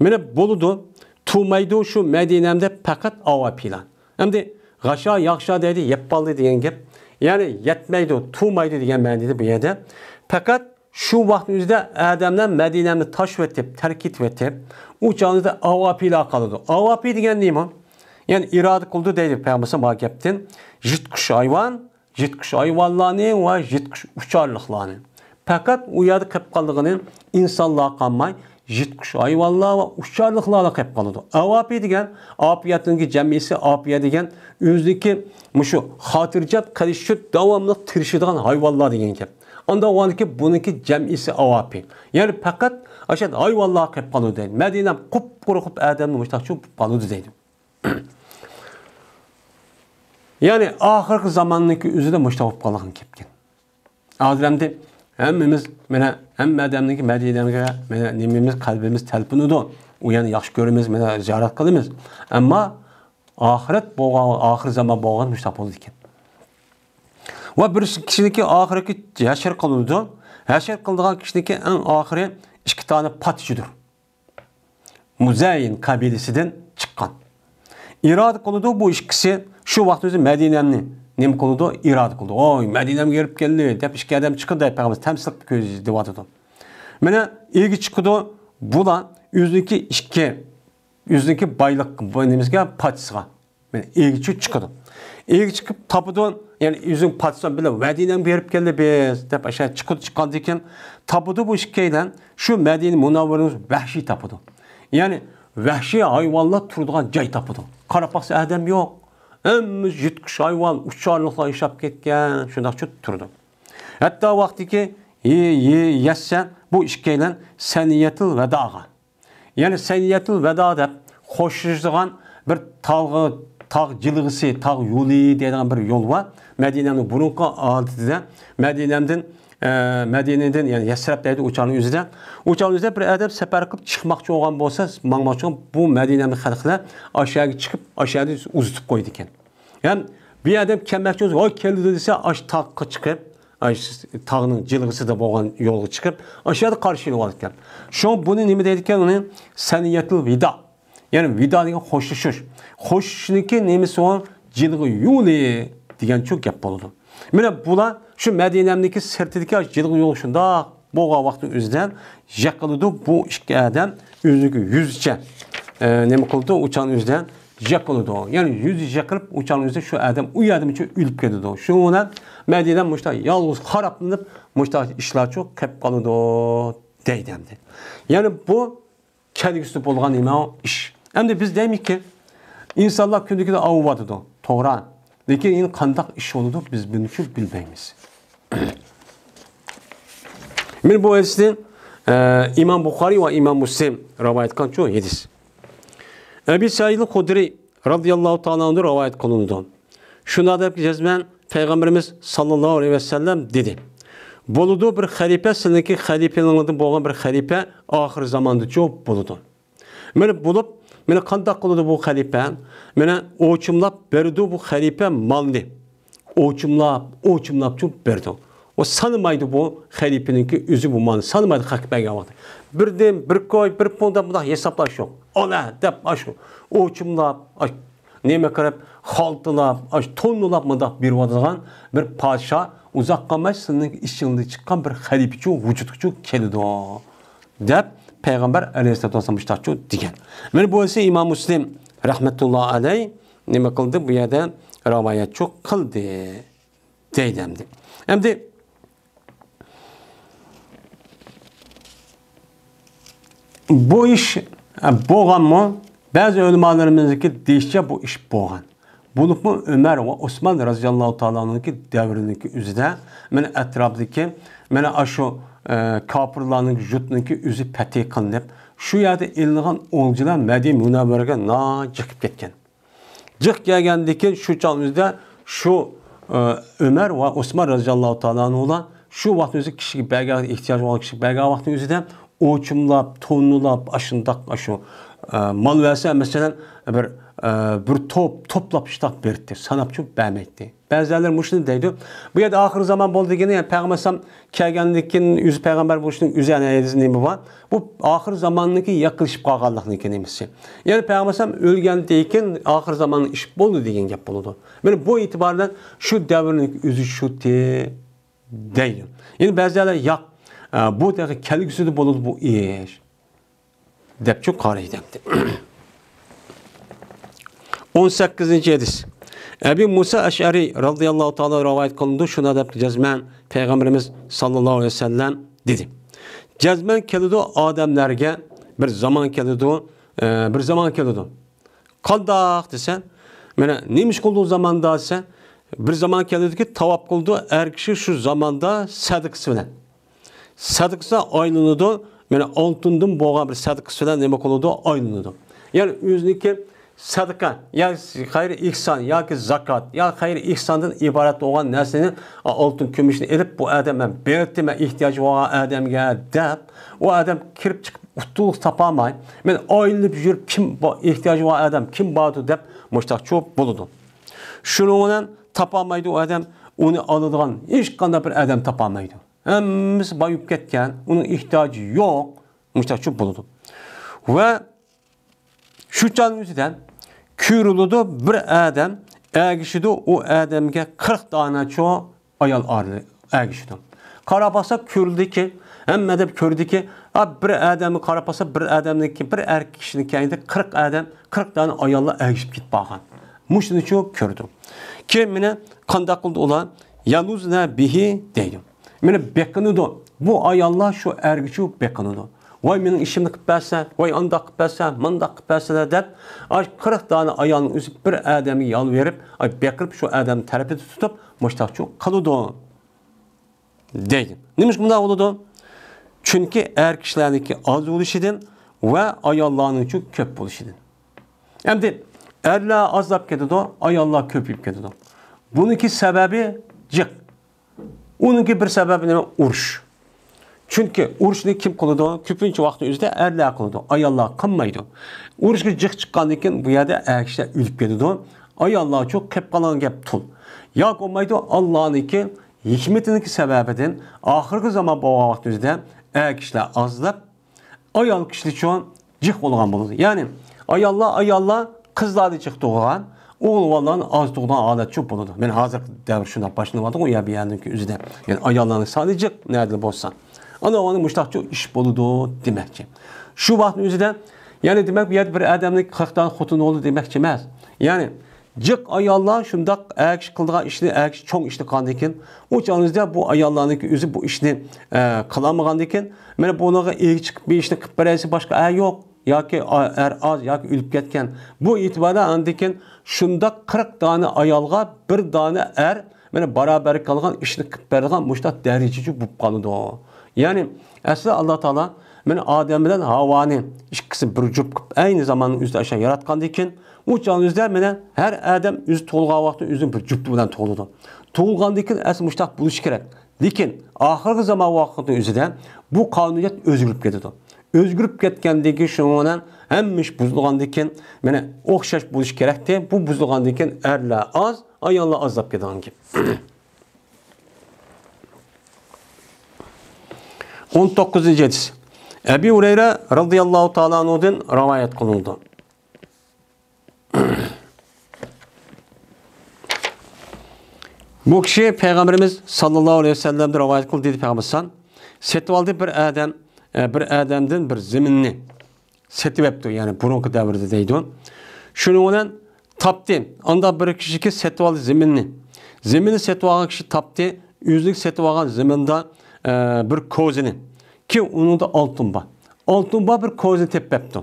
S1: Mene tu tumaydu şu Medine'mde pekat avapilan. Hem de gaşa yağşa dedi yepballı diyen gibi. Yani yetmeydu, tumaydu diyen mendili bu yerde. Pekat şu vaktimizde Adem'den Medine'mde taş vetip, terkit vetip, o canlıda avapi ile kalıdı. Avapi diyen neyim o? Yani irade kıldı dedi Peygamber'e mahkeptin. Jitkuş hayvan, jitkuş hayvanlarını ve jitkuş uçarlıklarını. Fakat uyarı kapkalığının insanlığa kanmay, jitkuş hayvanlar ve uçarlıklarla kapkalıdı. Avapi degen, apiyatınki cemisi apiya degen, üzdeki muşu hatırcat karışık devamlı tırşıdan hayvanlar degen kep. Onda var ki bununki cemisi avapi. Yani fakat aşad hayvallah kep palu deydi. Medinem kup kuru kup ademli müştakçı palu deydi. yani ahir zamanındaki üzüde müştakçı palu kepken. Adremde Hammimiz mana hamma odamniki madinamiga mana nimamiz qalbimiz talpinadi. U yana yaxshi ko'ramiz, mana ziyorat qilamiz. Ammo oxirat bo'lgan, oxir zamon bo'lgan mushtaqil ekan. Va bir kishiniki oxirgi hashar qilinadi. Hashar qiladigan kishiniki eng oxiri ikki tane patichidir. Muzayin kabilesinden çıkan. İrade konuda bu ikisi şu vakti özü Medine'nin nima qiluvdi iroda qildi oy madinamga berib keldi deb ichki odam chiqdi payg'ambar tamsil deyotdi mana egi chiqdi bular o'ziniki ichki o'ziniki boylik nimasiga podsiga mana egichi chiqdi egi chiqib topidi ya'ni o'zing podson bilan madinamga berib keldi biz deb o'sha chiqib chiqqandan keyin topidi bu ikkaydan Şu madina munavvarimiz vahşi topidi ya'ni vahşi hayvonlar turduğun cay topidi qarab adam yok. Әмі жеткіш айвал, ұшарлықла ишап кеткен, шында чүт тұрды. Әтті ке, е-е ясса, бұл ішкейлен сәниетіл вәдаға. Яны сәниетіл вәда деп, қошыждыған бір тағы, тағы, жылғысы, тағы, юли деген бір yol var. Мәдинәнің бұрынғы адыды, Мәдинәмдің Мәдинеден, яны Ясраб дейді учаның үзіден. Учаның үзіден бір әдіп сәпәр қып чықмақчы оған болса, маңмақчы оған бұл Мәдинені қадықлар ашияғы чықып, ашияғы ұзытып қойды екен. Яғни bir adam kəməkçi olsa, o keldi desə, aş taqqa çıxıb, aş tağının cilğisi də boğan yolu çıxıb, aşağıda qarşıyla olub ikən. Şo bunu nimi deyirkən onu səniyyətli vida. Yəni vida deyilən xoşuşuş. Xoşuşunki nemisi o cilği yuli deyən çox gəp oldu. Mənə bula Şu Mədinəmdəki sertifikə gedib yoluşunda boğa vaxtı üzdən yaqılıdı bu işgədən üzüqü yüzce e, nəmə qıldı uçan üzdən yaqılıdı o. Yəni yüz yaqılıb uçan üzdə şu adam u adam üçün ülüb gedirdi o. Şu ona Mədinə muşta yalnız xarablanıb muşta işlər çox kəp qalıdı o deydəmdi. Yəni bu kelgüsü bulğan ima o iş. Hem de biz deyimik ki insanlar kündükü de avuvadıdı. Doğru. Lekin in kandak iş oludu biz bunu bilmeyimiz. Min bu hədisdir e, İmam Buxari və İmam Müslim rivayət qan çox hədis. Əbi Said el-Xudri radiyallahu ta'ala onu rivayət qılındı. Şuna da cəzmən Peyğəmbərimiz sallallahu aleyhi və səlləm dedi. Boludu bir xəlifə, sizinki xəlifəliğinizdə bolğan bir xəlifə axir zamanda çox boludu. Mən bulub, mən qandaq qılıdı bu xəlifə, mənə ölçümləb verdi bu xəlifə malni. o'chimlab o'chimlab turib berdim u sanimaydi bu xalifaniki o'zi bu mani sanimaydi haq bergan vaqtda bir dem bir koy bir punda bundoq hisoblash yo'q ona deb shu o'chimlab nima qilib xoltilab tonnilab bundoq beradigan bir podsho uzoq qolmay sizni ichingda chiqqan bir xalifachu vujudchu keladi deb payg'ambar alayhissalatu vassalom degan mana bu esa imom muslim rahmatullohi alayh nima qildi bu yerda rivayet çok kıldı deydemdi. Hem de bu iş boğan mı? Bazı ölümalarımızdaki deyişçe bu iş boğan. Bulup mu Ömer ve Osman radıyallahu ta'ala'nınki devrindeki üzde men etrafdaki men aşu e, kapırlarının ki üzü peti kılınıp şu yerde ilgilen olcular Medine münevverge na çıkıp ketken. Cık gelgendeki şu çağımızda şu e, Ömer ve Osman radıyallahu ta'ala olan şu vaqtın özü kişi belge ihtiyaç olan kişi belge vaqtın özü de oçumlap, tonlulap, aşındaq, aşı e, mal versə, məsələn, bir, e, bir top, toplap iştaq verdi, sanapçı bəməkdir. Bəziləri müşrik deyildi. Bu yerdə axır zaman boldu gene, yəni Peyğəmbər səm kəlgənlikin yüz Peyğəmbər müşrikin üzərinə edizini bu var. Bu axır zamanınki yaxınlaşıb qalğanlıqniki nemisi. Yəni Peyğəmbər səm ölgən deyikin, axır zamanın iş boldu deyin gəp buludu. Mən bu etibardan şu dövrün üzü şu e, de Yani Yəni bəziləri yox bu dəqiq kəlgüsüdü boldu bu iş. Dəbçü qarı edəmdi. 18. hadis. Ebi Musa Eş'ari radıyallahu ta'ala rivayet kılındı. Şuna da cezmen Peygamberimiz sallallahu aleyhi ve sellem dedi. Cezmen kelidu ademlerge bir zaman kelidu e, bir zaman kelidu. Kaldak desen yani neymiş kıldığı zamanda desen bir zaman kelidu ki tavap kıldı. Er kişi şu zamanda sadıksı bilen. Sadıksa aynılıdı. Yani altından boğa bir sadıksı bilen demek oldu aynılıdı. Yani ki sadaka ya hayır ihsan ya ki zakat ya hayır ihsandan ibaret olan nesnenin altın kumushni ilib bu odamman berdim ehtiyoji bo'lgan odamga deb u odam kirib chiqib qutulib topolmay men oyilib yurib kim ihtiyacı bo'lgan adam kim bordi deb mushtaqchub bo'ladi shuning bilan tapamaydı o adam? Onu oladigan hech qanday bir tapamaydı. topolmaydi hammasi boyib ketgan uning ehtiyoji yo'q mushtaqchub bo'ladi va shu jon o'zidan Küruludu bir adam, ergişidi o adamge 40 tane çoğu ayal ardı, ergişidi. Karabasa kürüldü ki, hem medep kördü ki, bir adamı karabasa bir ki, bir erkek kişinin kendi 40 adam, 40 tane ayalla ergişip git bakan. Muşunu çoğu kürdü. Ki mine kandakıldı olan yaluzne bihi deydim. Mine bekınıdı. Bu ayalla şu ergişi bekınıdı. Vay voy mening ishimni qilib bersa voy undoq qilib bersa mundoq qilib bersa deb ash qirq dona ayolni o'zi bir odamga yolverib baqirib shu odamni tarafida tutib mushtaqchu qiludi deydi nima uchun bunday bo'ladi chunki er kishilarniki oz bo'lishidan va ayollarniki ko'p bo'lishidan endi erlar ozlab ketadi ayollar Bunun ki buniki sababi onun ki bir sababi nima urush chunki urushni kim qiladi ko'pincha vaqtni o'zida erlar qiladi ayollar qilmaydi urushga jiq chiqqandan keyin bu yerde erkekler kishilar o'lib ketadi ayollar uchun qilib qolgan gap tul yo bo'lmaydi ollohniki hikmatiniki sababidan oxirgi zamon bo'lgan vaqtni o'zida er kishilar ozlab ayol şu an jiq bo'lgan bo'ladi ya'ni Ay Ay Allah Allah ayollar ayollar qizlarni jiq tug'ilgan oğullarının az doğulan alet çok buludu. Ben hazır devir şuna başına vardı o ya bir yerden ki üzüde. Yani Ay ayarlarını sadece nerede bozsan ana onun muştaqçı iş boludu deməkçi. Şu vaxtın üzrə, yəni demək bu bir adamın 40-dan xutun oldu deməkçi emas. Yani cık ayallar şundaq əkiş qıldığa işini, əkiş çok işini kandikin. O canınızda bu ayalların ki, üzü bu işini e, qalamıqandıkin. Mənə bunlara ilgi çıxıb bir işini qıp başka başqa, ə, ya ki er az, ya ki ülüb getkən. Bu itibada andikin şundaq 40 dana ayalga bir dana er mənə beraber kalan işini qıp bərəqan muştaq bu qalıdı o. Yani əsli Allah Taala mən Adəmdən Havanı ikisi bir cüb eyni zamanın üzdə aşağı yaratqan ekan. O can üzdə mənə hər adam üz tolğa vaxtı üzün bir cüb bilan toldu. Tolğandakin əsl müştaq buluş kerak. Lekin axırғы zaman vaxtının üzüdə bu qanuniyet özgürüb getdi. özgürüp ketkendiği şununla hemmiş buzluğandikin mene okşaş buluş gerekti. Bu buzluğandikin erle az, ayalla azap gedan gibi. 19. hadis. Ebi Ureyre radıyallahu teala anhu'dan rivayet konuldu. Bu kişi Peygamberimiz sallallahu aleyhi ve sellem'de rivayet kıldı dedi Peygamber Setvaldi bir adam e, bir adamdın bir zeminni setivepti yani burunki devirde deydi. Şunu olan taptı. Onda bir kişi ki setvaldi zeminni. Zemini setvagan kişi taptı. Yüzlük setvagan zeminde bir kozini. Ki onun da Altunba. Altunba bir kozi teppepti.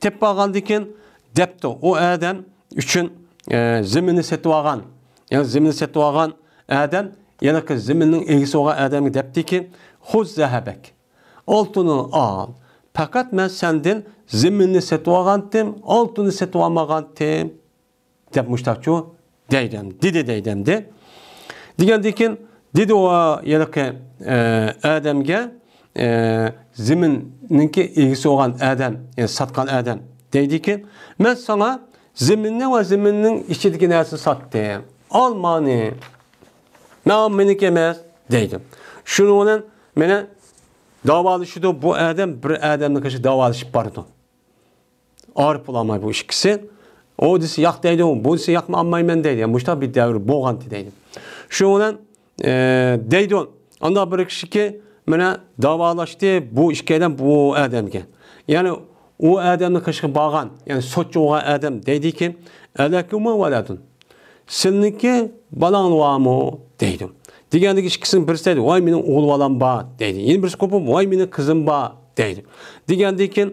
S1: Teppe ağandı ki depti. O ədən üçün e, zimini seti ağan. Yani zimini seti ağan ədən yana yəni ki ziminin egisi oğa ədəmi depti ki xuz zəhəbək. Altını al. Pəqət mən səndin zimini seti ağandım. Altını seti ağandım. Dep muştaq ki o deydəm. Didi deydəmdi. Digəndəkin, дедоа яныкі әдәмге зімінніңке егісі оған әдәм сатқан әдәм дейді ки мен сана зімінні ва зіміннің ішідегі нәрсені саттым ал мені мен менікі емес дейді шұның оның мені davalışıdı bu adam bir adamla karşı davalışıp bardı. Ağır bulamay bu ikisi. O disi yak deydi, bu disi yakma ammaymen deydi. Yani muşta bir devir boğantı deydi. Şu olan ee, deydiyon. Anda ki, mana davalaştı. bu işkeden bu odamga. Ya'ni o adamla qishqi bo'lgan, ya'ni adam dedi ki, odam deydiki, alakuma valadun. Sizniki balang bormi deydi. Degandagi ikkisini birisi deydi, "Voy, Vay o'g'il bolam balan deydi. Yana birisi qo'pib, "Voy, mening qizim bor" deydi. Degandan keyin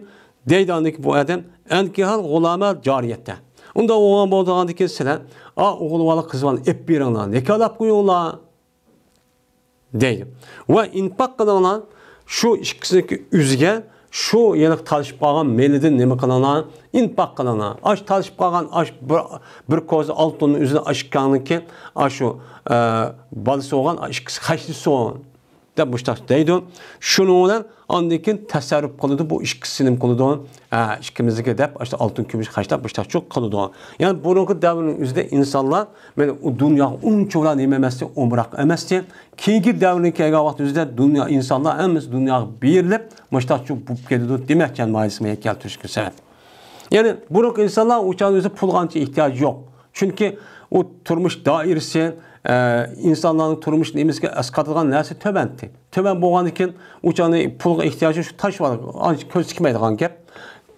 S1: deydi andiki bu odam, "Ankihal g'ulama jariyatda." Unda o'g'lan bo'lgandan keyin sizlar, "A, o'g'il bola qiz bola ep beringlar, nikohlab qo'yinglar." deydi va inpoq qilinglar shu ichkisidagi uzga shu yana talishib qolgan melidan nima qilinglar inpoq qilinglar ash talishib qolgan ash bir, bir ko'zi oltinni uzini ochganniki shu e, bolasi bo'lgan ikkisi hashni so'n deb muştak shuning şunu olan keyin tasarruf qiladi bu ichki sinim qiladi ishkimizniki deb işte kümüş kaçta muştak çok qiladi ya'ni burungi davrning o'zida insanlar, mana dünya un uncha ular umrak emasdi umroq emasdi keyingi davrga kelgan vaqt o'zida dunyo insonlar hammasi dunyoga berilib mushtaqchuq bo'lib ketadi demak jamoasini keltirishga sabab ya'ni burungi insanlar uchun o'zi pulga ancha yok, çünkü o turmuş turmush ee, insanların turmuş neyimiz ki ıskatılan nersi töbentti. Töben boğan iken uçanı pulga ihtiyacı şu taş var. Ancak köz çıkmaydı gep.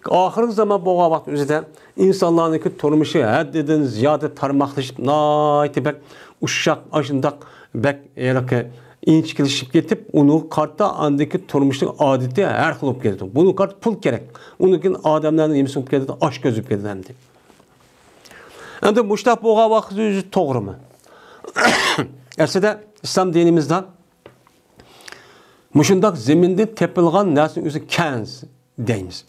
S1: Ahir zaman boğa vakti üzerinde insanların ki turmuşu heddedin ziyade tarmaklaşıp naiti bek uşak aşındak bek eylaki inçkilişip getip onu kartta andaki turmuşluk adeti her kılıp getirdi. Bunu kart pul gerek. Unukin adamların yemiş olup getirdi. Aşk gözüp getirdi. Hem de muştak boğa vakti yüzü doğru mu? Əslində İslam dinimizdən Muşundaq zemində tepilgan nəsin özü kənz deyimiz.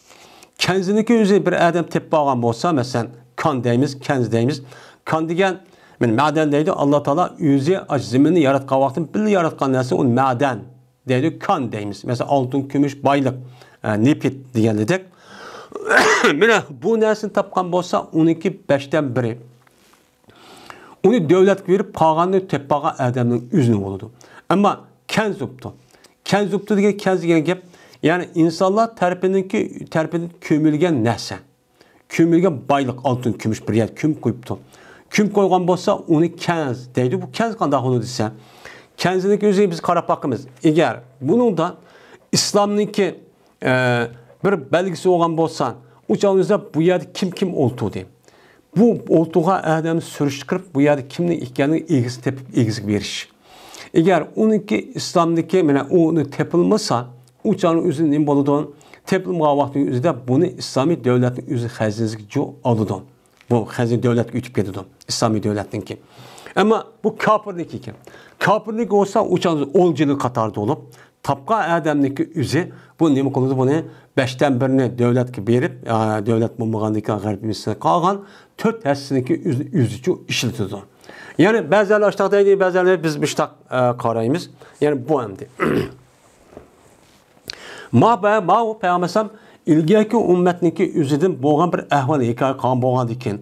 S1: Kənziniki özü bir adam tepilgan olsa, məsələn, kan deyimiz, kənz deyimiz. Kan deyən yani maden deydi. Allah Teala özü zemini yaratqan vaxtın bir yaratqan nəsin onun maden deydi. Kan deyimiz. Mesela altın, kümüş, baylıq, e, nipit deyən dedik. Mine bu nəsin tapqan bolsa 12 5'ten biri. uni davlatga berib qolganini teppagan odamning uzuni bo'ladi ammo kanzubdi kanzubdi degan kanz degan gap ya'ni insonlar ki terpinin ko'milgan narsa ko'milgan boylik oltin kumush bir yer kum qo'yibdi kum qo'ygan bo'lsa uni kanz deydi bu kanz qanday bo'ladi dese. kanziniki o'ziga biz Eğer boqamiz da buningda islomniki e, bir belgisi bo'lgan bo'lsa uçağınızda bu yer kim kim diyeyim. bu oltuğa adamni surishtirib bu yerda kimni ekanini egiz tepib egizib berish agar uniki islomniki mana onu tepilmasa u chani o'zi nima bo'ladi tepilmagan vaqtning o'zida buni islomiy davlatning o'zi xazinasiga oladi bu devlet davlatga o'tib ketadi devletin ki. Ama bu kofirlik ekan kofirlik bo'lsa o'sha o'ljilik qatorida bo'lib tapqa adamniki o'zi bu nima qiladi buni beshdan birini davlatga berib e, davlat bo'lmagandan g'arbimizda qolgan to'rt hassiniki o'zicha ishlatadi ya'ni ba'zilar ashtaq deydi ba'zilar biz mushtaq qaraymiz e, ya'ni bu hamdi ma va ma payg'ambar ilgaki ummatniki o'zidan bo'lgan bir ahvol hikoya qilgan bo'lgan ekan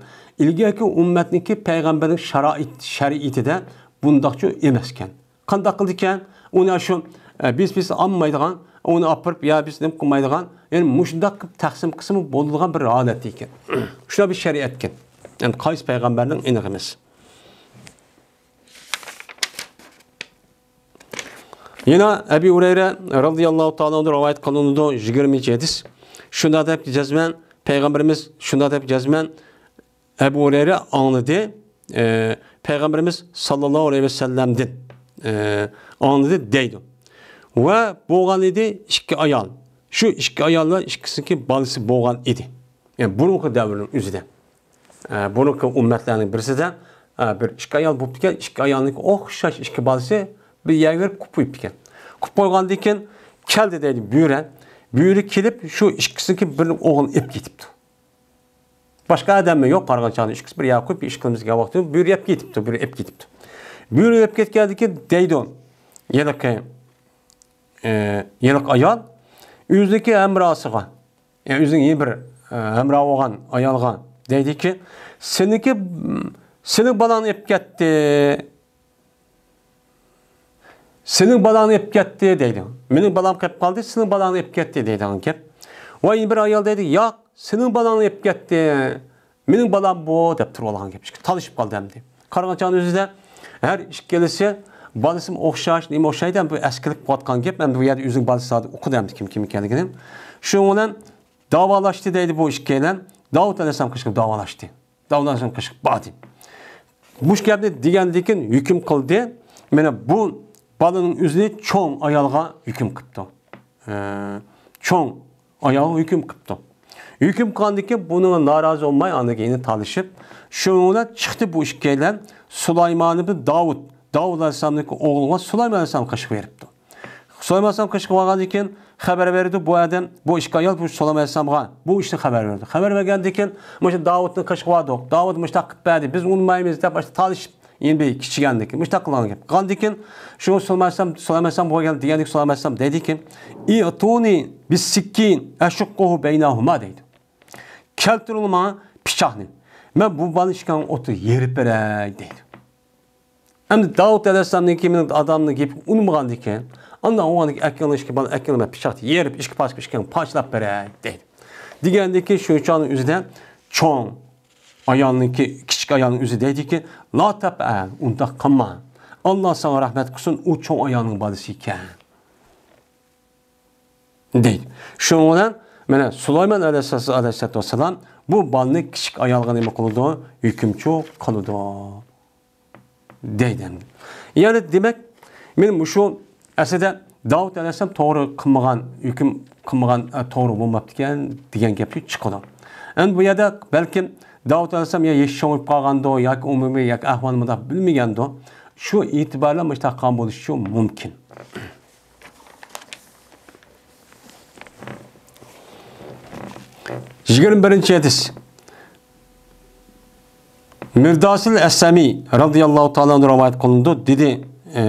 S1: ilgaki ummatniki payg'ambarning sharoit shariatida bundaqcha emas ekan qandoq qildi ekan uni shu биз биз аммайдыган оны апарып я биз деп кылмайдыган яни мушундай кылып таксим кысымы болдырган бир адат экен ушуна бир шарият экен яни кайсы пайгамбардын эниги эмес Yine Ebi Ureyre radıyallahu ta'ala rivayet kılındı 20. hadis. Şunda da hep cezmen Peygamberimiz şunda da hep cezmen Ebu Ureyre anladı. E, Peygamberimiz sallallahu aleyhi ve sellem'din. E, anladı deydi. va bo'lgan edi ikki ayol shu ikki ayollar ikkisiniki bolasi bo'lgan edi ya'ni burungi davrni o'zida burungi ummatlarning birisida e, bir ikki ayol bo'libdi ekan ikki ayolniki o'xshash ikki bolasi bir yerga kirib qilib ekan qilib qo'ygandan keyin keldi deydi buyuran buyuri kelib shu ikkisiniki bir o'g'il ep ketibdi boshqa odami yo'q qarg'anchani ikkisi bir yoqib qo'yib ish qilmizga vaqt buyuryap ketibdi buyuryap ketibdi buyuryap ketgandan keyin deydi yana keyin елік аял өзіке әмрасыға өзің ебір әмра оған аялға дейді ке сеніке сенің балаң еп кетті сенің балаң еп кетті дейді менің балам кеп қалды сенің балаң еп кетті дейді аған кеп ой бір аял дейді яқ сенің балаң еп кетті менің балам бұ деп тұрып алған кеп талышып қалды әмді қарағаншаның өзі де әр ішкелісі balısım oxşaş, nima oxşaydi, bu əskilik qatqan gep, mən bu yerdə üzün balısı sadı oxudamdı kim kim ikənligini. Şunun bilan davalaşdı deydi bu işkəylən. Davud Aleyhisselam qışqıb davalaşdı. Davud Aleyhisselam qışqıb badi. Muş gəbdi deyəndikin hüküm qıldı. Mənə bu balının üzünü çoğ ayalğa hüküm qıpdı. E, ee, çoğ ayalğa hüküm qıpdı. Hüküm qandı ki bununla narazı olmay anı yeni talışıp. Şununla çıxdı bu işkəylən Sulayman ibn Davud Davud Aleyhisselamın oğluna Sulaym Aleyhisselam qışıq veribdi. Sulaym Aleyhisselam qışıq olğan ikən xəbər verdi bu ədən, bu işqayal bu Sulaym Aleyhisselamğa bu işni xəbər verdi. Xəbər vergəndə ikən məşə Davudni qışıq vadıq. Davud məşə qıtbədi. Biz unmayımız da başda talış indi kiçigəndik. Məşə qılanıq. Qandikin şu Sulaym Aleyhisselam Sulaym Aleyhisselam bu gəldi deyəndik Sulaym Aleyhisselam dedi ki: "İtuni bisikkin əşqquhu beynahuma" deydi. Kəltirin mənə bıçaqni. Mən bu balışqan otu yerib verək deydi. Əmdə Davud əleyhissalamın kimin adamını gibi unmadı ki, anda o anı əkkəniş ki, bana əkkənimə pişat yerib işki paç pişkən paçlap berə deyil. Digəndə ki, şeytanın üzüdə çoğun ayağının ki, kiçik ayağının üzü deydi ki, la təbə, unda qanma. Allah sana rahmet kılsın, o çoğun ayağının badısı ikən. Deyil. Şununla, mənə Süleyman əleyhissalatü vesselam bu balını kiçik ayağına qılıdı, hükümçü qılıdı дейді яғни демек мен ушу әсілде дауд алейхисалам тоғры қылмаған үкім қылмаған тоғры болмапты екен деген кепті чықыды endi bu yerda balkim davud alayhissalom ya yesh sho'ngib qolgando yoki umumiy yoki ahvol mudaf bilmagando shu e'tiborlar mushtaqqan şu mümkün. Jigarın birinchi hadis Mirdasil Esemi radıyallahu teala rivayet konuldu. Dedi e,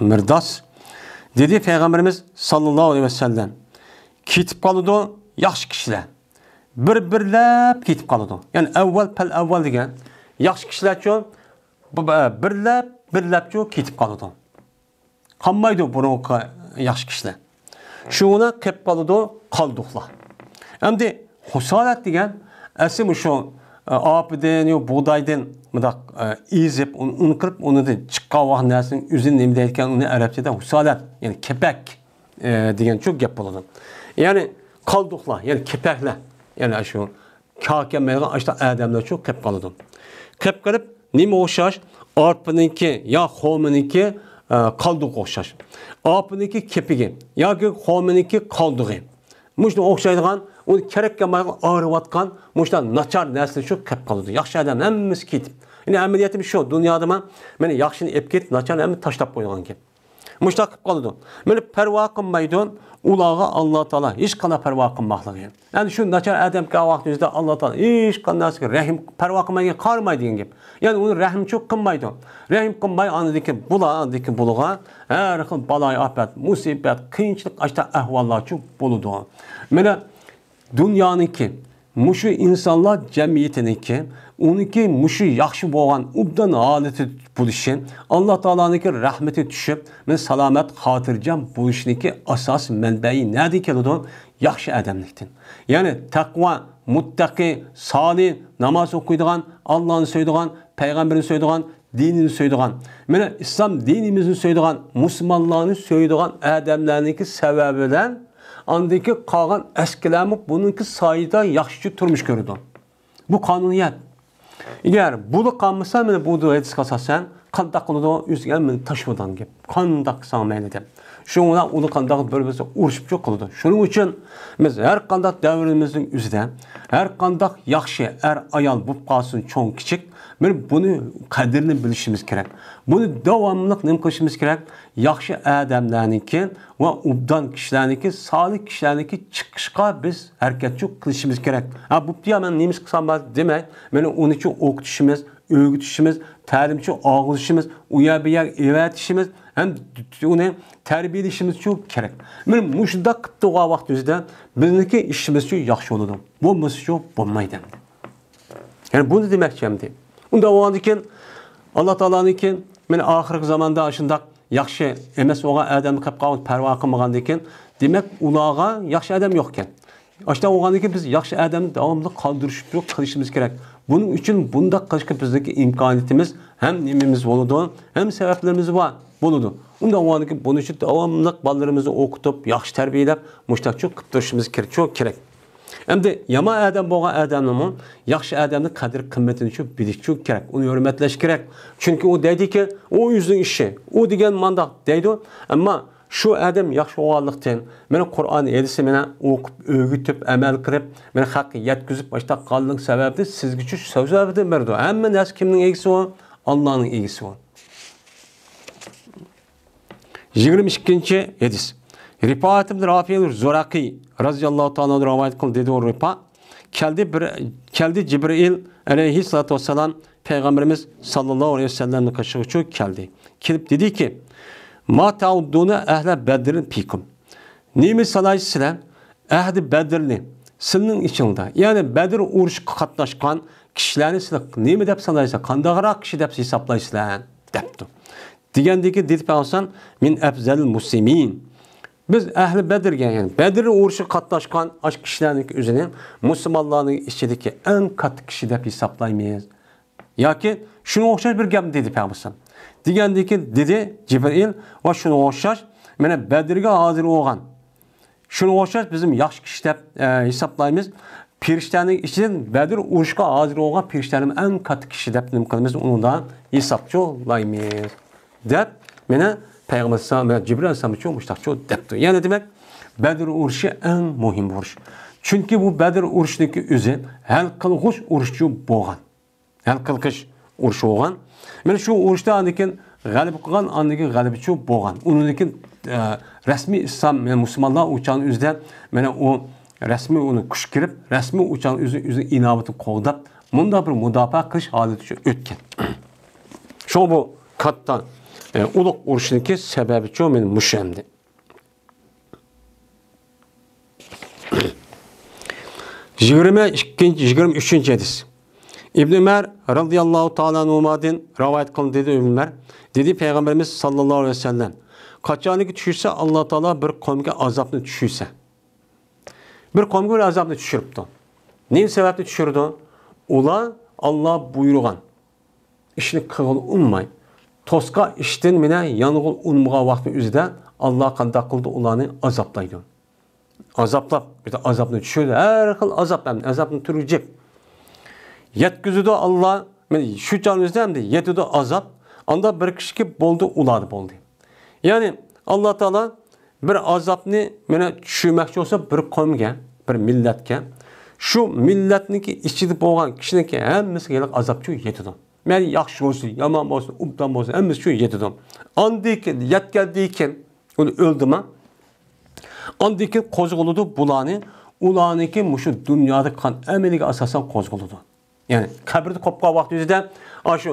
S1: Mirdas dedi Peygamberimiz sallallahu aleyhi ve sellem kitip kalıdı yaxşı kişiler. Bir birlep kitip kalıdı. Yani evvel pel evvel degen yaxşı kişiler ki e, birlep birlep ki kitip kalıdı. Kanmaydı bunu yaxşı kişiler. Şuna kep kalıdı kaldıkla. Hem de husalet degen esim şu апден ё буудайден мындак изип ун кырып унудан чыккан убакыт нерсенин үзүн эмне дейт экен уну арабчада хусалат яъни кепек деген чу геп болот яъни қалдықлар, яъни кепеклер, яъни ашу kakemeyden aşta adamlar çok kep kalıdı. Kep kalıp nime oşaş? Arpınınki ya homununki kaldığı oşaş. Arpınınki kepigi ya ki homununki kaldığı. Muşta okşaydıgan uni kerakka magan og'riyotgan mushta nachar narsa shu kelib qoldi yaxshi odam hem ketib endi amaliyatim shu dunyoda man meni yaxshini ep ketib nacharni hamma tashlab qo'ygan ekan mushta qilib qoldi meni parvo qilmaydi ularga alloh taolo hech qanday parvo qilmoqligi ya'ni shu nachar odamga vaqt yuzida alloh taolo hech qanday narsaga rahm parvo qilmaydigan qaramaydi degan gap ya'ni Rehim rahmchuk qilmaydi rahm qilmay anadiki bular anadiki bularga har balayı baloy musibet musibat açta ashta çok bo'ladi mana dünyanınki, muşu insanlar cemiyetiniki, onunki muşu yaxşı boğan ubdan aleti buluşun, Allah Teala'nınki rahmeti düşüp, ve salamet hatırcam buluşuniki asas mənbəyi nedir ki, yaxşı ədəmlikdir. Yani təqva, muttaqi, salih, namaz okuyduğan, Allah'ını söylediğen, Peygamberini söylediğen, dinini söylediğen, yani İslam dinimizi söylediğen, Müslümanlığını söylediğen ədəmlərindeki səbəbədən andaki kalan eskilerimi bununki sayıda yakışıcı turmuş görürdü. Bu kanuniyet. Eğer bunu kalmışsa mene bu da edis kasasen, kandak onu da üzgen mene taşmadan gibi. Kandak Şu Şuna onu kandak bölmesi uğraşıp çok oldu. Şunun için biz her kandak devrimizin üzüde, her kandak yaxşı her ayal bu kalsın çok küçük, Мен bunu қадірін білішіміз керек. bunu devamlı нем көшіміз керек. Яқшы әдемлерінікі ve ұбдан кішілерінікі, салih кішілерінікі чыққышқа biz әрекетші қылышымыз керек. Ha, bu diye ben nemiz kısamaz demek. Meni onun için okutuşumuz, öğütüşümüz, təlimçi ağılışımız, uya bir yer evətişimiz, həm onu tərbiyelişimiz üçün kerak. Mən müşdə qıtdığa vaxt üzdən bizniki işimiz çok yaxşı olurdu. Bu müşdə olmaydı. Yani bunu deməkçiyəm deyim. Unda болған екен Алла Тааланы екен мен ақырғы заманда ашындақ яқшы емес оға адам кеп қалып парва қылмаған екен. Демек улаға яқшы адам жоқ екен. Ашта болған екен біз яқшы адамды давамlı қандырып тұрып қылышымыз керек. Bunun için bunda kaçka bizdeki imkaniyetimiz hem nimimiz buludu hem sebeplerimiz var buludu. Bundan var ki bunun için devamlı ballarımızı okutup, yakış terbiyelep, muştakçı kıptırışımız çok Gerek yama Endi yomon odam bo'lgan odamni yaxshi odamni qadr qimmatini tushib bilish kerak, uni hurmatlash kerak. Chunki u deydiki, u yuzning ishi, u degan mandaq deydi, ammo shu odam yaxshi bo'lganlikdan meni Qur'on hadisi meni o'qib, o'rgatib, amal qilib, meni haqqi yetkizib boshda qolganlik sababli sizga shu sababdan berdi. Hamma narsa kimning egisi u? Allah'ın egisi u. 22-hadis. Ripa ibn Rafi'nin Zoraki radıyallahu ta'ala rivayet kıl dedi o Ripa. Keldi, keldi Cibril aleyhissalatü vesselam Peygamberimiz sallallahu aleyhi ve sellem'in kaşığı çok geldi. Kelip dedi ki Ma ta'uddune ehle bedrin pikum. Nimi sanayisine ehli bedirni sizin içinde yani Bedir uruş katlaşkan kişilerini sizler nimi dep sanaysa kandağırak kişi dep hesaplayısılar depti. Digendeki dedi Peygamber min efzel muslimin biz əhl bedir Bədirgən, yəni Bədir uğruşu katlaşkan aş kişilərin üzünü müsəlmanların içindəki en qatı kişi deyə hesablaymayız. Ya ki, şunu oxşar bir gəm dedi Peyğəmbər. Deyəndə ki, dedi Cibril ve şunu oxşar, mənə Bədirgə hazır olan. Şunu oxşar bizim yaş kişi deyə e, hesablaymayız. Piriştənin içindən Bədir uğruşqa hazır olan piriştənin en qatı kişi deyə nimqılımız onu da hesabçı olaymayız. Deyə mənə Peygamber Aleyhisselam ve Cibril Aleyhisselam'ı çok müştakçı depti. Yani demek Bedir uruşu en muhim uruş. Çünkü bu Bedir uruşdaki üzü hel kılgış uruşçu boğan. Hel kılgış uruşu boğan. Yani şu uruşta andikin galip qilgan andiki g'alibchi bo'lgan unikin e, rasmiy islom yani musulmonlar uchani o'zida mana u rasmiy uni kuch kirib resmi uchani o'zi o'zi inovati qo'g'dab bunday bir mudofaa qilish holatiga o'tgan Şu bu katta Uluq e, uruşunki səbəbi ki, o mənim müşəmdir. Yigirmə ikinci, yigirmə üçüncü hədis. İbn Ömer radıyallahu taala numadin rivayet kılın dedi Ömer. Dedi Peygamberimiz sallallahu aleyhi ve sellem. Kaçanı düşürse Allah Teala bir komge azabını düşürse. Bir komge azabını düşürüptü. Neyin sebeple düşürdü? Ula Allah buyurgan. İşini kıvıl ummay. to'sqa ishdan mina yong'in unmagan vaqtni o'zida alloh qandoq qildi ularni azoblaydi azoblab bitta azobni tushirdi har xil azob azobni turjib yetkizidi olloh shu jonimizda hamda yetidi azob unda bir kishiki bo'ldi ular bo'ldi ya'ni alloh taolo bir azobni mana tushirmoqchi bo'lsa bir qavmga bir millatga shu millatniki ichida bo'lgan kishiniki hammasiga azob yetidi Men yaxshi bo'lsin, yomon bo'lsin, ubdan bo'lsin, hammasi shu yetdim. Andikin yetgandikin uni o'ldimi? Andikin qo'zg'uludu bularni, ularniki mushu dunyoda qan amaliga asosan qo'zg'uludu. Ya'ni qabrda qopqa vaqt yuzida shu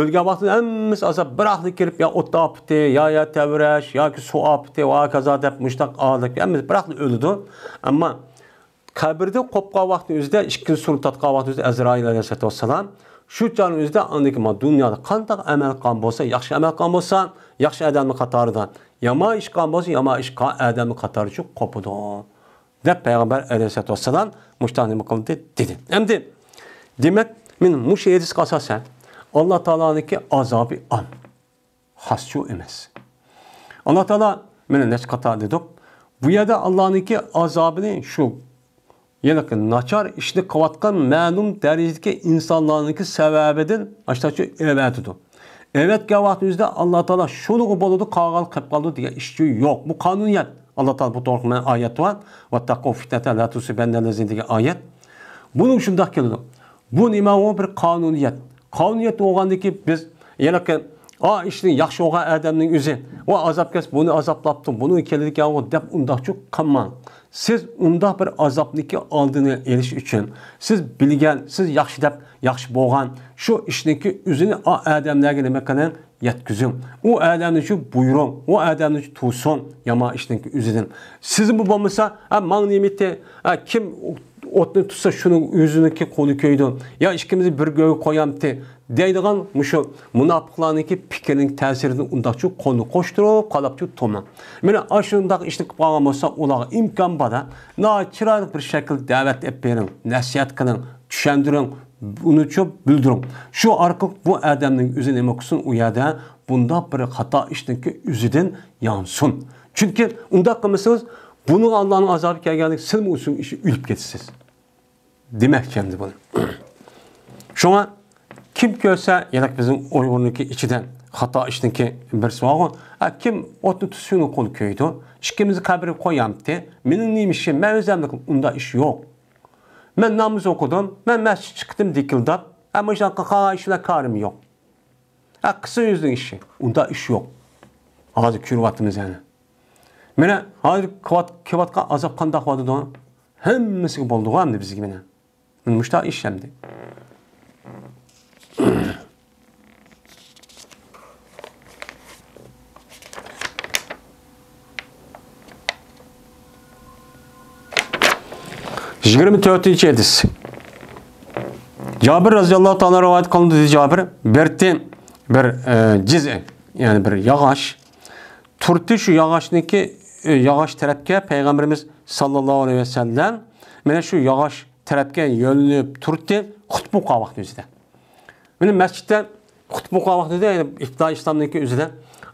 S1: o'lgan vaqtda hammasi asob bir ahli kirib ya o'tda opti, ya ya tavrash, yoki suv opti va kaza deb mushtaq odat hammasi bir ahli o'ldi. Ammo qabrda qopqa vaqtning o'zida ikkinchi surat tatqa vaqtning o'zida Azroil shu joyni o'zida andiki kan qandaq amal qilgan bo'lsa yaxshi amal qilgan bo'lsa yaxshi odamni qatoridan yomon ish qilgan bo'lsa yomon ish qilgan odamni qatori shu qopidi deb payg'ambar alayhisalotu vassalam mushtoq nima qildi dedi endi demak men mush hadisga asosan alloh taoloniki azobi om xos shu emas alloh taolo mana necha qator dedik bu yerda allohniki azobini shu yani yana nachar ishni qilayotgan ma'lum darajadagi insonlarniki sababidan evet evatidu Evet vaqtimizda alloh taolo shunuu bo'ladi qog'al qilib qoldi diye işçi yok. bu qonuniyat alloh taolo bu to'g'ri oyat bor degan oyat buning shundoq keladi bu nima u bir kanuniyet. qonuniyat bo'lgandiki biz yani yana o ishni yaxshi bo'lgan odamning o'zi va azobkash buni azoblabdi buni keladikan dep undoqchu qilmang siz onda bir azobniki aldığını elish için, siz bilgen, siz yaxshi deb yaxshi boğan, şu ishniki o'zini odamlarga nima qiling yetkizin O odamni shu buyurun o odamni shu tusin yama ishniki o'zidan Sizin bu bo'lmasa man nemiti kim o'tni tutsa shuni o'ziniki qo'li ko'ydin Ya ikkimizni bir go'y qo'yamti Deydigan muşu münafıklarniki pikirin təsirini undaqçı konu koşturup qalapçı toma. Mene aşındaq işini qıpağan olsa ulağa imkan bada na bir şekilde davet et berin, nəsiyyət qılın, düşəndirin, bunu çok bildirin. Şu arka bu adamın üzün emokusun uyada bunda bir hata işinki üzüdün yansın. Çünkü undaq qımısınız, bunu Allah'ın azabı gəlgənlik silmi usun işi ülüp getsiz. Demək kəndi bunu. Şuna kim ko'rsa yana bizning uyg'urniki ichidan xato ishniki birsi borku kim o'tni tusini qo'l ko'ydi ikkimizni qabrib qo'yamdi meni nimishim man o'zimni unda ish yo'q man namoz o'qidim man masjid chiqdim dikildab ammo shunaqa ishlar karim yo'q qisa yuzning ishi unda ish yo'q hozir ko'ryapmiz yana mana hozir kelayotgan azob qandoq bo'ladi hammasiga bo'ldi endi bizga mana mana mushta ish endi Жигирме төртінші хадис. Жабир разияллаху тағала риwayat қылды дейді Жабир. Берте bir jiz, e, yani bir yağaç. Turti şu yağaçniki e, yağaç terepke Peygamberimiz sallallahu aleyhi ve sellem mene şu yağaç terepke yönlüp turti hutbu kavak bizde. Mana masjidda xutba o'qigan vaqtida ibtido islomniki o'zida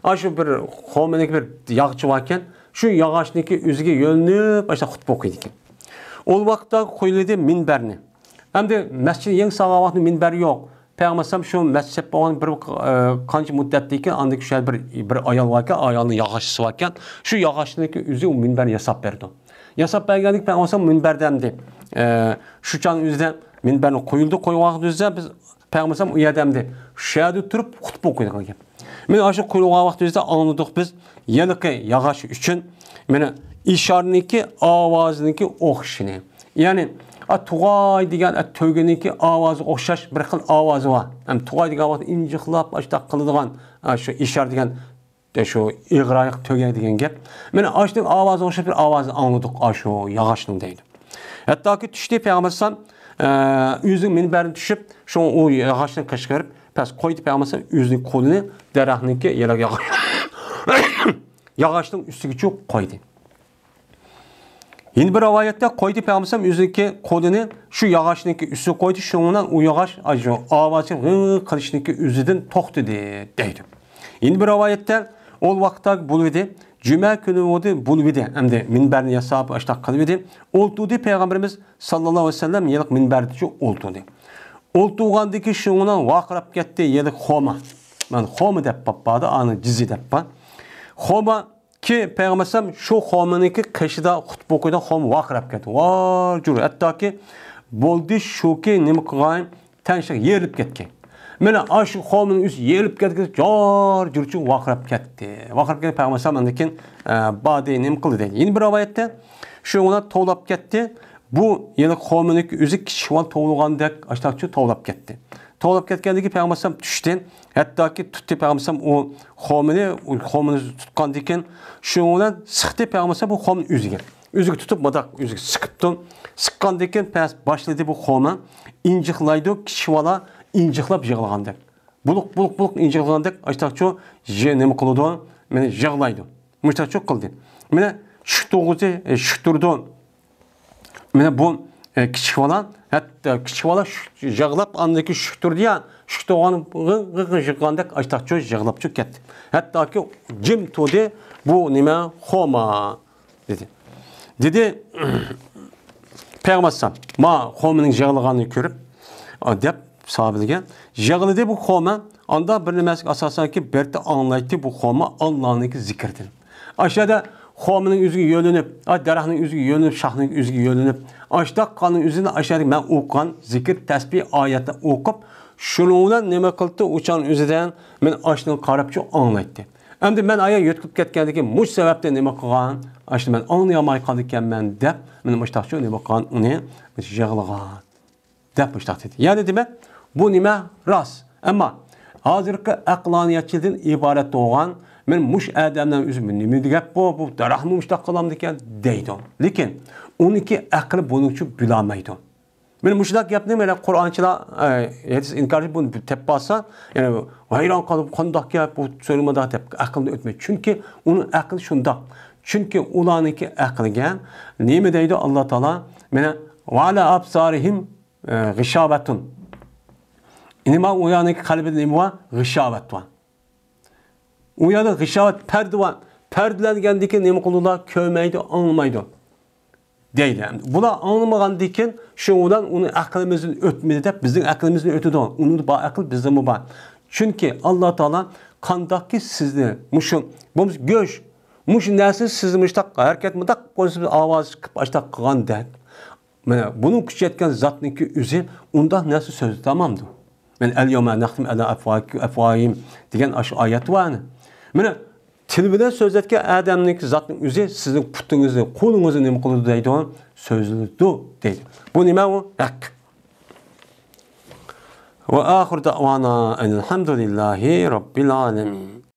S1: ana shu bir hominiki bir yog'chi bor ekan shu yog'ochniki o'ziga yo'linib mana shu xutba o'qiydi ekan ол вақытта қойылды минбәрні әмде мәсжид ең сала вақытта минбәр жоқ пайғамбар шу мәсжид болған бір қанша муддатта екен анда кіші бір бір аял бар екен аялның яғашысы бар екен шу яғашынікі өзі минбәр жасап берді жасап бергенде пайғамбар минбәрді әмде шу чаң өзі minbarni qo'yildi qo'ygan vaqt biz payg'ambar ham u yerda ham turib xutba o'qiydigan ekan mana shu qurilgan vaqtimizda angladik biz yilqi yog'ash uchun mana ishorniki ovozniki o'xshini ya'ni tug'oy degan to'giniki ovozi o'xshash bir xil ovozi bor tug'oy degan vaqt injiqlab shunaqa qiladigan shu ishor degan shu ig'royiq to'ga degan gap mana shu ovozi o'xshab bir ovozni angladik shu yog'ochni deydi hattoki tushdi payg'ambar alayhisalom yüzün ee, minberni tushib o u yog'ochdan qashqarib past qo'yib bo'lmasa o'zining qo'lini ki yerga yog'ochning ustiga cho'q qo'ydi İndi bir rivayatda koydu peygamberim ki kolini şu ki üstü koydu. Şununla o yağaç acıyor. Ağaçın hı ki üzüdün tok dedi. Deydi. Yeni bir rivayette ol vakta buluydu. Cuma günü oldu bul vidi. Hem de minberini yasap açtak kılı vidi. Oltuğdu Peygamberimiz sallallahu aleyhi ve sellem yelik minberdici oltuğdu. Oltuğandaki şunundan vakırap gitti yelik homa. Ben homa dep babbadı anı cizi dep ba. Homa ki Peygambersem şu homanınki kışıda hutbukuyda homa vakırap gitti. Var cürü. Hatta ki boldi şu ki nimkıgayın tenşik yerilip gitti. Міне ашы қолымның үсі еліп кетті, жар жүрчі вақырап кетті. Вақырап кетті пайғамбар салам деген баде қылды дейді. Енді бір абаятта оны толап кетті. Бұл елі қолымның үзі кішіғал тоғылғандек аштақчы толап кетті. Толап кеткендегі пайғамбар салам түштен, Hatta ki tuttu Peygamber o homini, homini tutkan diken şuna sıktı Peygamber bu homin бұл Yüzüge tutup инжиқлап жығылғандек бұлық бұлық бұлық инжиқлағандек айтақчу же неме қылуды міне жығылайды мұштақчу қылды міне шүктуғызы шүктүрді міне бұл кішік бала әтті кішік бала жығылап андаки шүктүрді я шүктуғаны жығылғандек айтақчу жығылап чу кетті әтті аки жим туды бұл неме хома деді деді пайғамбар ма хомының жығылғанын көріп деп sabitlagan yig'inida bu koma anda bir nimasi ki berda anglaydi bu koma qavmi allohniki zikrdir ashada qavmining o'ziga yo'linib daraxtning o'ziga yo'linib shaxning o'ziga yo'linib ashdaqqonning o'zini ashada man o'qigan zikr tasbih oyatni o'qib shuni bilan nima qildi o'chani o'zidan men ashuni qarabchi anglaydi endi man aya ki ketgandiki mush sababda nima qilgan ashuni man anglayolmay qolgan ekanman deb nima qilgan uni onu, deb dep dedi ya'ni demak bu nima Raz. Ama hozirgi aqloniyatchidan iborat bo'lgan men mush odamdan o'zim nima degap bu bu daraxtmi mushtaq qilamdi ekan deydi. E, onun uniki aqli buni uchun bilamaydı. Ben mushtaq gapni mana Qur'onchilar hadis inkarchi buni tep bo'lsa, ya'ni hayron qolib qandoq gap bu so'rimada deb aqlni o'tmaydi. Chunki uni aqli shundoq. Chunki ularniki aqliga nima deydi Allah taolo? Mana va ala absarihim e, g'ishabatun inima uyanık kalbin imva gışavet var. Uyanık gışavet perdi var. Perdilengendeki nemi kulluğuna kövmeydi, anlamaydı. Deydi. Buna anlamagan dikin şu olan onun aklımızın ötmedi de bizim aklımızın ötüdü. onu da akıl bizde mi var? Çünkü Allah Teala kandaki sizni, muşun, bu göç, muş nersi sizni tak, hareket mi tak, konusunda avaz başta kılan der. Bunun güç yetken zatınki üzüm, ondan nasıl sözü tamamdır. Men al-yawma naxtim ala afvoyim degan shu oyat bor. Mana til bilan so'zlatgan odamning zotning o'zi sizning putingizni, qo'lingizni nima qildi deydi, so'zladi deydi. Bu nima u? Haq. Va oxirda ana alhamdulillahi robbil alamin.